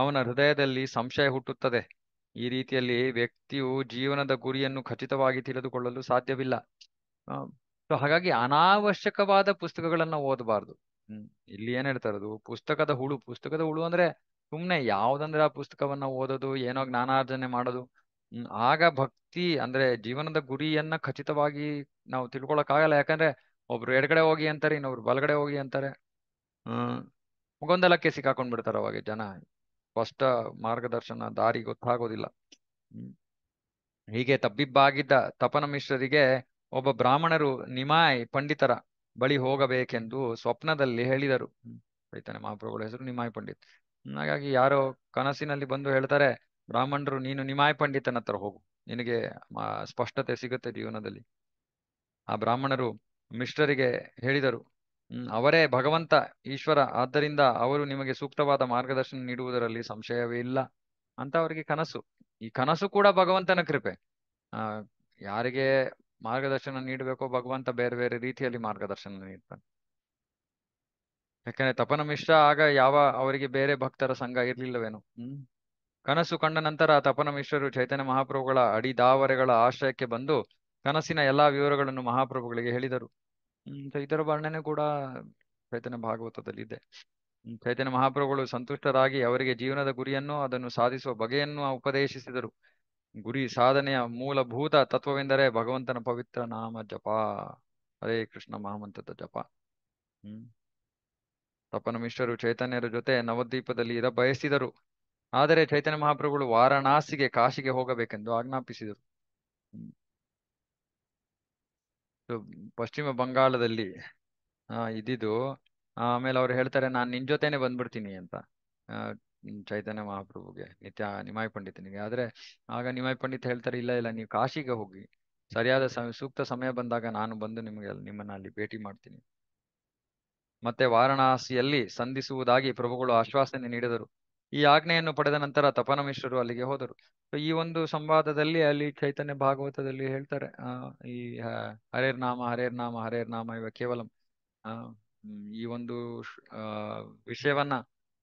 A: ಅವನ ಹೃದಯದಲ್ಲಿ ಸಂಶಯ ಹುಟ್ಟುತ್ತದೆ ಈ ರೀತಿಯಲ್ಲಿ ವ್ಯಕ್ತಿಯು ಜೀವನದ ಗುರಿಯನ್ನು ಖಚಿತವಾಗಿ ತಿಳಿದುಕೊಳ್ಳಲು ಸಾಧ್ಯವಿಲ್ಲ ಸೊ ಹಾಗಾಗಿ ಅನಾವಶ್ಯಕವಾದ ಪುಸ್ತಕಗಳನ್ನು ಓದಬಾರ್ದು ಇಲ್ಲಿ ಏನ್ ಹೇಳ್ತಾ ಇರೋದು ಪುಸ್ತಕದ ಹುಳು ಪುಸ್ತಕದ ಹುಳು ಅಂದ್ರೆ ಸುಮ್ನೆ ಯಾವ್ದಂದ್ರೆ ಆ ಪುಸ್ತಕವನ್ನ ಓದೋದು ಏನೋ ಜ್ಞಾನಾರ್ಜನೆ ಮಾಡೋದು ಆಗ ಭಕ್ತಿ ಅಂದ್ರೆ ಜೀವನದ ಗುರಿಯನ್ನ ಖಚಿತವಾಗಿ ನಾವು ತಿಳ್ಕೊಳಕ್ ಆಗಲ್ಲ ಯಾಕಂದ್ರೆ ಒಬ್ರು ಎಡಗಡೆ ಹೋಗಿ ಅಂತಾರೆ ಇನ್ನೊಬ್ರು ಬಲಗಡೆ ಹೋಗಿ ಅಂತಾರೆ ಹ್ಮ್ ಗೊಂದಲಕ್ಕೆ ಸಿಕ್ಕಾಕೊಂಡ್ ಬಿಡ್ತಾರೆ ಅವಾಗ ಜನ ಸ್ಪಷ್ಟ ಮಾರ್ಗದರ್ಶನ ದಾರಿ ಗೊತ್ತಾಗೋದಿಲ್ಲ ಹೀಗೆ ತಬ್ಬಿಬ್ಬಾಗಿದ್ದ ತಪನ ಮಿಶ್ರರಿಗೆ ಒಬ್ಬ ಬ್ರಾಹ್ಮಣರು ನಿಮಾಯ್ ಪಂಡಿತರ ಬಳಿ ಹೋಗಬೇಕೆಂದು ಸ್ವಪ್ನದಲ್ಲಿ ಹೇಳಿದರು ಚೈತನ್ಯ ಮಹಾಪ್ರಭುಗಳ ಹೆಸರು ನಿಮಾಯ್ ಪಂಡಿತ್ ಹಾಗಾಗಿ ಯಾರೋ ಕನಸಿನಲ್ಲಿ ಬಂದು ಹೇಳ್ತಾರೆ ಬ್ರಾಹ್ಮಣರು ನೀನು ನಿಮಾಯ ಪಂಡಿತನ ಹತ್ರ ಹೋಗು ನಿನಗೆ ಸ್ಪಷ್ಟತೆ ಸಿಗುತ್ತೆ ಜೀವನದಲ್ಲಿ ಆ ಬ್ರಾಹ್ಮಣರು ಮಿಶ್ರರಿಗೆ ಹೇಳಿದರು ಅವರೇ ಭಗವಂತ ಈಶ್ವರ ಆದ್ದರಿಂದ ಅವರು ನಿಮಗೆ ಸೂಕ್ತವಾದ ಮಾರ್ಗದರ್ಶನ ನೀಡುವುದರಲ್ಲಿ ಸಂಶಯವೇ ಇಲ್ಲ ಅಂತ ಅವರಿಗೆ ಕನಸು ಈ ಕನಸು ಕೂಡ ಭಗವಂತನ ಕೃಪೆ ಆ ಯಾರಿಗೆ ಮಾರ್ಗದರ್ಶನ ನೀಡಬೇಕೋ ಭಗವಂತ ಬೇರೆ ಬೇರೆ ರೀತಿಯಲ್ಲಿ ಮಾರ್ಗದರ್ಶನ ನೀಡ್ತಾನೆ ಯಾಕಂದ್ರೆ ತಪನ ಮಿಶ್ರ ಆಗ ಯಾವ ಅವರಿಗೆ ಬೇರೆ ಭಕ್ತರ ಸಂಘ ಇರ್ಲಿಲ್ಲವೇನೋ ಹ್ಮ್ ಕನಸು ಕಂಡ ನಂತರ ತಪನ ಮಿಶ್ರರು ಚೈತನ್ಯ ಮಹಾಪ್ರಭುಗಳ ಅಡಿ ದಾವರೆಗಳ ಆಶ್ರಯಕ್ಕೆ ಬಂದು ಕನಸಿನ ಎಲ್ಲಾ ವಿವರಗಳನ್ನು ಮಹಾಪ್ರಭುಗಳಿಗೆ ಹೇಳಿದರು ಇದರ ವರ್ಣನೆ ಕೂಡ ಚೈತನ್ಯ ಭಾಗವತದಲ್ಲಿ ಇದೆ ಚೈತನ್ಯ ಮಹಾಪ್ರಭುಗಳು ಸಂತುಷ್ಟರಾಗಿ ಅವರಿಗೆ ಜೀವನದ ಗುರಿಯನ್ನು ಅದನ್ನು ಸಾಧಿಸುವ ಬಗೆಯನ್ನು ಉಪದೇಶಿಸಿದರು ಗುರಿ ಸಾಧನೆಯ ಮೂಲಭೂತ ತತ್ವವೆಂದರೆ ಭಗವಂತನ ಪವಿತ್ರ ನಾಮ ಜಪ ಹರೇ ಕೃಷ್ಣ ಮಹಾಮಂತ್ರದ ಜಪ ಹ್ಮ್ ತಪನ ಮಿಶ್ರರು ಚೈತನ್ಯರ ಜೊತೆ ನವದ್ವೀಪದಲ್ಲಿ ಇರ ಬಯಸಿದರು ಆದರೆ ಚೈತನ್ಯ ಮಹಾಪ್ರಭುಗಳು ವಾರಣಾಸಿಗೆ ಕಾಶಿಗೆ ಹೋಗಬೇಕೆಂದು ಆಜ್ಞಾಪಿಸಿದರು ಪಶ್ಚಿಮ ಬಂಗಾಳದಲ್ಲಿ ಇದ್ದಿದ್ದು ಆಮೇಲೆ ಅವ್ರು ಹೇಳ್ತಾರೆ ನಾನು ನಿನ್ ಜೊತೆನೆ ಬಂದ್ಬಿಡ್ತೀನಿ ಅಂತ ಚೈತನ್ಯ ಮಹಾಪ್ರಭುಗೆ ನಿತ್ಯ ನಿಮಾಯ್ ಪಂಡಿತನಿಗೆ ಆದ್ರೆ ಆಗ ನಿಮಾಯ್ ಪಂಡಿತ ಹೇಳ್ತಾರೆ ಇಲ್ಲ ಇಲ್ಲ ನೀವು ಕಾಶಿಗೆ ಹೋಗಿ ಸರಿಯಾದ ಸೂಕ್ತ ಸಮಯ ಬಂದಾಗ ನಾನು ಬಂದು ನಿಮಗೆ ನಿಮ್ಮನ್ನ ಅಲ್ಲಿ ಭೇಟಿ ಮಾಡ್ತೀನಿ ಮತ್ತೆ ವಾರಣಾಸಿಯಲ್ಲಿ ಸಂಧಿಸುವುದಾಗಿ ಪ್ರಭುಗಳು ಆಶ್ವಾಸನೆ ನೀಡಿದರು ಈ ಆಜ್ಞೆಯನ್ನು ಪಡೆದ ನಂತರ ತಪನ ಮಿಶ್ರರು ಅಲ್ಲಿಗೆ ಹೋದರು ಈ ಒಂದು ಸಂವಾದದಲ್ಲಿ ಅಲ್ಲಿ ಚೈತನ್ಯ ಭಾಗವತದಲ್ಲಿ ಹೇಳ್ತಾರೆ ಈ ಹರೇರ್ ನಾಮ ಹರೇರ್ ನಾಮ ಹರೇರ್ ನಾಮ ಇವ ಕೇವಲ ಈ ಒಂದು ವಿಷಯವನ್ನ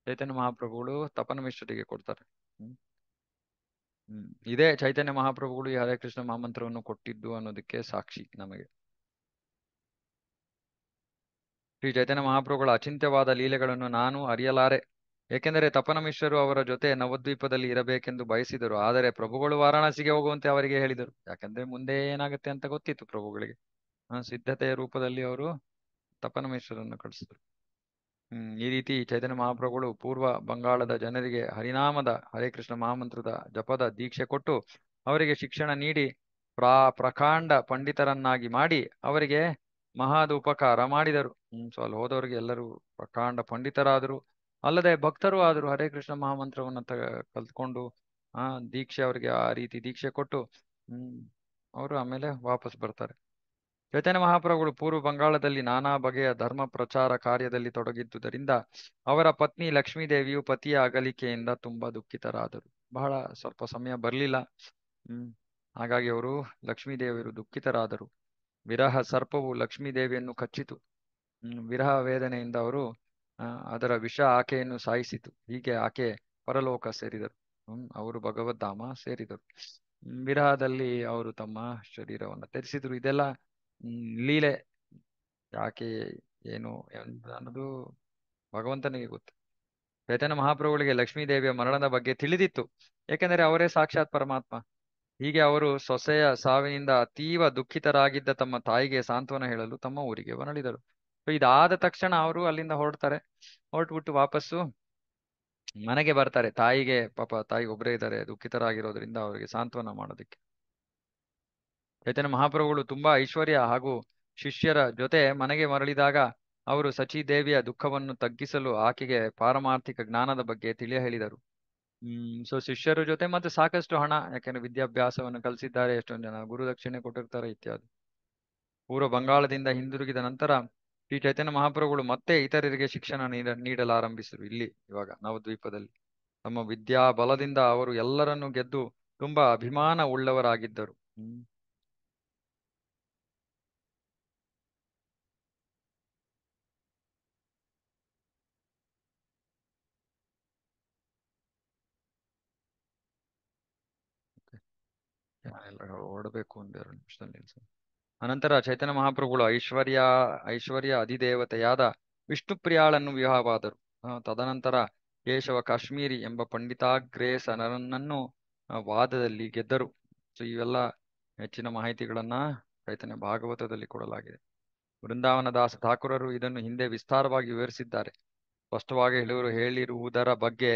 A: ಚೈತನ್ಯ ಮಹಾಪ್ರಭುಗಳು ತಪನ ಮಿಶ್ರರಿಗೆ ಕೊಡ್ತಾರೆ ಇದೇ ಚೈತನ್ಯ ಮಹಾಪ್ರಭುಗಳು ಈ ಹರೇ ಕೃಷ್ಣ ಮಹಾಮಂತ್ರವನ್ನು ಕೊಟ್ಟಿದ್ದು ಅನ್ನೋದಕ್ಕೆ ಸಾಕ್ಷಿ ನಮಗೆ ಶ್ರೀ ಚೈತನ್ಯ ಮಹಾಪ್ರಭುಗಳ ಅಚಿಂತ್ಯವಾದ ಲೀಲೆಗಳನ್ನು ನಾನು ಅರಿಯಲಾರೆ ಏಕೆಂದರೆ ತಪನ ಮಿಶ್ರರು ಅವರ ಜೊತೆ ನವದ್ವೀಪದಲ್ಲಿ ಇರಬೇಕೆಂದು ಬಯಸಿದರು ಆದರೆ ಪ್ರಭುಗಳು ವಾರಾಣಸಿಗೆ ಹೋಗುವಂತೆ ಅವರಿಗೆ ಹೇಳಿದರು ಯಾಕಂದ್ರೆ ಮುಂದೆ ಏನಾಗುತ್ತೆ ಅಂತ ಗೊತ್ತಿತ್ತು ಪ್ರಭುಗಳಿಗೆ ಸಿದ್ಧತೆಯ ರೂಪದಲ್ಲಿ ಅವರು ತಪನ ಮಿಶ್ರರನ್ನು ಕಳಿಸಿದರು ಈ ರೀತಿ ಚೈತನ್ಯ ಮಹಾಪ್ರಭುಗಳು ಪೂರ್ವ ಬಂಗಾಳದ ಜನರಿಗೆ ಹರಿನಾಮದ ಹರೇ ಕೃಷ್ಣ ಮಹಾಮಂತ್ರದ ಜಪದ ದೀಕ್ಷೆ ಕೊಟ್ಟು ಅವರಿಗೆ ಶಿಕ್ಷಣ ನೀಡಿ ಪ್ರಾ ಪ್ರಕಾಂಡ ಪಂಡಿತರನ್ನಾಗಿ ಮಾಡಿ ಅವರಿಗೆ ಮಹಾದ ಉಪಕಾರ ಮಾಡಿದರು ಹ್ಮ್ ಸೊ ಅಲ್ಲಿ ಹೋದವರಿಗೆ ಎಲ್ಲರೂ ಪ್ರಕಾಂಡ ಪಂಡಿತರಾದರು ಅಲ್ಲದೆ ಭಕ್ತರು ಆದರೂ ಹರೇ ಕೃಷ್ಣ ಮಹಾಮಂತ್ರವನ್ನು ತ ಕಲ್ತ್ಕೊಂಡು ಆ ದೀಕ್ಷೆ ಅವರಿಗೆ ಆ ರೀತಿ ದೀಕ್ಷೆ ಕೊಟ್ಟು ಹ್ಮ್ ಅವರು ಆಮೇಲೆ ವಾಪಸ್ ಬರ್ತಾರೆ ಚೈತನ್ಯ ಮಹಾಪ್ರಭುಗಳು ಪೂರ್ವ ಬಂಗಾಳದಲ್ಲಿ ನಾನಾ ಬಗೆಯ ಧರ್ಮ ಪ್ರಚಾರ ಕಾರ್ಯದಲ್ಲಿ ತೊಡಗಿದ್ದುದರಿಂದ ಅವರ ಪತ್ನಿ ಲಕ್ಷ್ಮೀದೇವಿಯು ಪತಿಯ ಅಗಲಿಕೆಯಿಂದ ತುಂಬಾ ದುಃಖಿತರಾದರು ಬಹಳ ಸ್ವಲ್ಪ ಸಮಯ ಬರಲಿಲ್ಲ ಹ್ಮ್ ಹಾಗಾಗಿ ಅವರು ಲಕ್ಷ್ಮೀದೇವಿಯರು ದುಃಖಿತರಾದರು ವಿರಹ ಸರ್ಪವು ಲಕ್ಷ್ಮೀದೇವಿಯನ್ನು ಕಚ್ಚಿತು ವಿರಹ ವೇದನೆಯಿಂದ ಅವರು ಅದರ ವಿಷ ಆಕೆಯನ್ನು ಸಾಯಿಸಿತು ಹೀಗೆ ಆಕೆ ಪರಲೋಕ ಸೇರಿದರು ಅವರು ಭಗವದ್ಧಾಮ ಸೇರಿದರು ವಿರಹದಲ್ಲಿ ಅವರು ತಮ್ಮ ಶರೀರವನ್ನು ತರಿಸಿದ್ರು ಇದೆಲ್ಲ ಲೀಲೆ ಯಾಕೆ ಏನು ಅನ್ನೋದು ಭಗವಂತನಿಗೆ ಗೊತ್ತು ಚೈತನ್ಯ ಮಹಾಪ್ರಭುಗಳಿಗೆ ಲಕ್ಷ್ಮೀದೇವಿಯ ಮರಣದ ಬಗ್ಗೆ ತಿಳಿದಿತ್ತು ಏಕೆಂದರೆ ಅವರೇ ಸಾಕ್ಷಾತ್ ಪರಮಾತ್ಮ ಹೀಗೆ ಅವರು ಸೊಸೆಯ ಸಾವಿನಿಂದ ಅತೀವ ದುಃಖಿತರಾಗಿದ್ದ ತಮ್ಮ ತಾಯಿಗೆ ಸಾಂತ್ವನ ಹೇಳಲು ತಮ್ಮ ಊರಿಗೆ ಬರಳಿದರು ಸೊ ಇದಾದ ತಕ್ಷಣ ಅವರು ಅಲ್ಲಿಂದ ಹೊರಡ್ತಾರೆ ಹೊರಟ್ಬಿಟ್ಟು ವಾಪಸ್ಸು ಮನೆಗೆ ಬರ್ತಾರೆ ತಾಯಿಗೆ ಪಾಪ ತಾಯಿ ಒಬ್ಬರೇ ಇದ್ದಾರೆ ದುಃಖಿತರಾಗಿರೋದ್ರಿಂದ ಅವರಿಗೆ ಸಾಂತ್ವನ ಮಾಡೋದಕ್ಕೆ ಚೈತನ್ಯ ಮಹಾಪ್ರಭುಗಳು ತುಂಬಾ ಐಶ್ವರ್ಯ ಹಾಗೂ ಶಿಷ್ಯರ ಜೊತೆ ಮನೆಗೆ ಮರಳಿದಾಗ ಅವರು ಸಚಿ ದೇವಿಯ ದುಃಖವನ್ನು ತಗ್ಗಿಸಲು ಆಕೆಗೆ ಪಾರಮಾರ್ಥಿಕ ಜ್ಞಾನದ ಬಗ್ಗೆ ತಿಳಿಯ ಹೇಳಿದರು ಹ್ಮ್ ಸೊ ಶಿಷ್ಯರ ಜೊತೆ ಮತ್ತೆ ಸಾಕಷ್ಟು ಹಣ ಯಾಕೆಂದ್ರೆ ವಿದ್ಯಾಭ್ಯಾಸವನ್ನು ಕಲಿಸಿದ್ದಾರೆ ಎಷ್ಟೊಂದು ಜನ ಗುರುದಕ್ಷಿಣೆ ಕೊಟ್ಟಿರ್ತಾರೆ ಇತ್ಯಾದಿ ಪೂರ್ವ ಬಂಗಾಳದಿಂದ ಹಿಂದಿರುಗಿದ ನಂತರ ಶ್ರೀ ಚೈತನ್ಯ ಮಹಾಪ್ರಭುಗಳು ಮತ್ತೆ ಇತರರಿಗೆ ಶಿಕ್ಷಣ ನೀಡ ನೀಡಲಾರಂಭಿಸಿದರು ಇಲ್ಲಿ ಇವಾಗ ನವದ್ವೀಪದಲ್ಲಿ ತಮ್ಮ ವಿದ್ಯಾ ಬಲದಿಂದ ಅವರು ಎಲ್ಲರನ್ನು ಗೆದ್ದು ತುಂಬಾ ಅಭಿಮಾನ ಉಳ್ಳವರಾಗಿದ್ದರು ಓಡಬೇಕು ಒಂದೆರಡು ನಿಮಿಷದಲ್ಲಿ ಅನಂತರ ಚೈತನ್ಯ ಮಹಾಪ್ರಭುಗಳು ಐಶ್ವರ್ಯ ಐಶ್ವರ್ಯ ಅಧಿದೇವತೆಯಾದ ವಿಷ್ಣುಪ್ರಿಯಾಳನ್ನು ವಿವಾಹವಾದರು ತದನಂತರ ಕೇಶವ ಕಾಶ್ಮೀರಿ ಎಂಬ ನರನನ್ನು ವಾದದಲ್ಲಿ ಗೆದ್ದರು ಸೊ ಇವೆಲ್ಲ ಹೆಚ್ಚಿನ ಮಾಹಿತಿಗಳನ್ನ ಚೈತನ್ಯ ಭಾಗವತದಲ್ಲಿ ಕೊಡಲಾಗಿದೆ ವೃಂದಾವನದಾಸ ಠಾಕೂರರು ಇದನ್ನು ಹಿಂದೆ ವಿಸ್ತಾರವಾಗಿ ವಿವರಿಸಿದ್ದಾರೆ ಸ್ಪಷ್ಟವಾಗಿ ಹೇಳುವರು ಹೇಳಿರುವುದರ ಬಗ್ಗೆ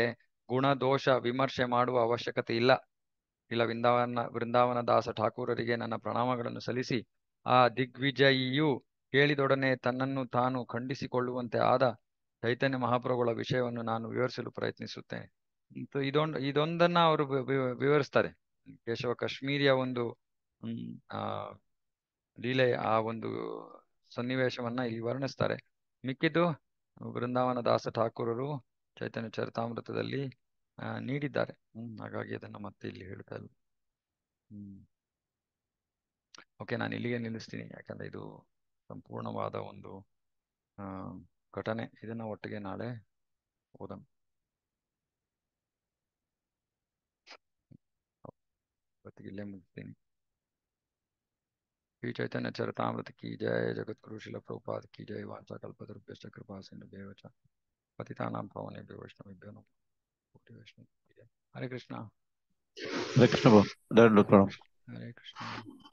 A: ಗುಣ ದೋಷ ವಿಮರ್ಶೆ ಮಾಡುವ ಅವಶ್ಯಕತೆ ಇಲ್ಲ ಇಲ್ಲ ವೃಂದಾವನ ವೃಂದಾವನದಾಸ ಠಾಕೂರರಿಗೆ ನನ್ನ ಪ್ರಣಾಮಗಳನ್ನು ಸಲ್ಲಿಸಿ ಆ ದಿಗ್ವಿಜಯಿಯು ಕೇಳಿದೊಡನೆ ತನ್ನನ್ನು ತಾನು ಖಂಡಿಸಿಕೊಳ್ಳುವಂತೆ ಆದ ಚೈತನ್ಯ ಮಹಾಪ್ರಭುಗಳ ವಿಷಯವನ್ನು ನಾನು ವಿವರಿಸಲು ಪ್ರಯತ್ನಿಸುತ್ತೇನೆ ಇದೊಂದು ಇದೊಂದನ್ನ ಅವರು ವಿವರಿಸ್ತಾರೆ ಕೇಶವ ಕಾಶ್ಮೀರಿಯ ಒಂದು ಆ ಲೀಲೆ ಆ ಒಂದು ಸನ್ನಿವೇಶವನ್ನ ಇಲ್ಲಿ ವರ್ಣಿಸ್ತಾರೆ ಮಿಕ್ಕಿದ್ದು ಬೃಂದಾವನ ದಾಸ ಠಾಕೂರರು ಚೈತನ್ಯ ಚರಿತಾಮೃತದಲ್ಲಿ ನೀಡಿದ್ದಾರೆ ಹ್ಮ್ ಹಾಗಾಗಿ ಅದನ್ನ ಮತ್ತೆ ಇಲ್ಲಿ ಹೇಳ್ತಾ ಇಲ್ಲ ಹ್ಮ್ ಓಕೆ ನಾನು ಇಲ್ಲಿಗೆ ನಿಲ್ಲಿಸ್ತೀನಿ ಯಾಕಂದ್ರೆ ಇದು ಸಂಪೂರ್ಣವಾದ ಒಂದು ಘಟನೆ ಇದನ್ನ ಒಟ್ಟಿಗೆ ನಾಳೆ ಓದೋಣ ಇವತ್ತಿಗೆ ಇಲ್ಲೇ ಮುಗಿಸ್ತೀನಿ ಶ್ರೀ ಚೈತನ್ಯ ಚರಿತಾಮೃತ ಕಿ ಜಯ ಜಗದ್ಗುರು ಶಿಲ ಪ್ರಭುಪಾದ ಕಿ ಜಯ ವಾಚ ಕೃಪಾ ಕೃಪಾಸೇನ ಬೇವಚ ಪತಿತಾನಾಂ ಪಾವನೇಭ್ಯೋ ವೈಷ್ಣವೇಭ್ಯೋ ನಮಃ ಕೋಟಿ ವೈಷ್ಣವ ಹರೇ ಕೃಷ್ಣ ಹರೇ ಕೃಷ್ಣ ಹರೇ ಕೃಷ್ಣ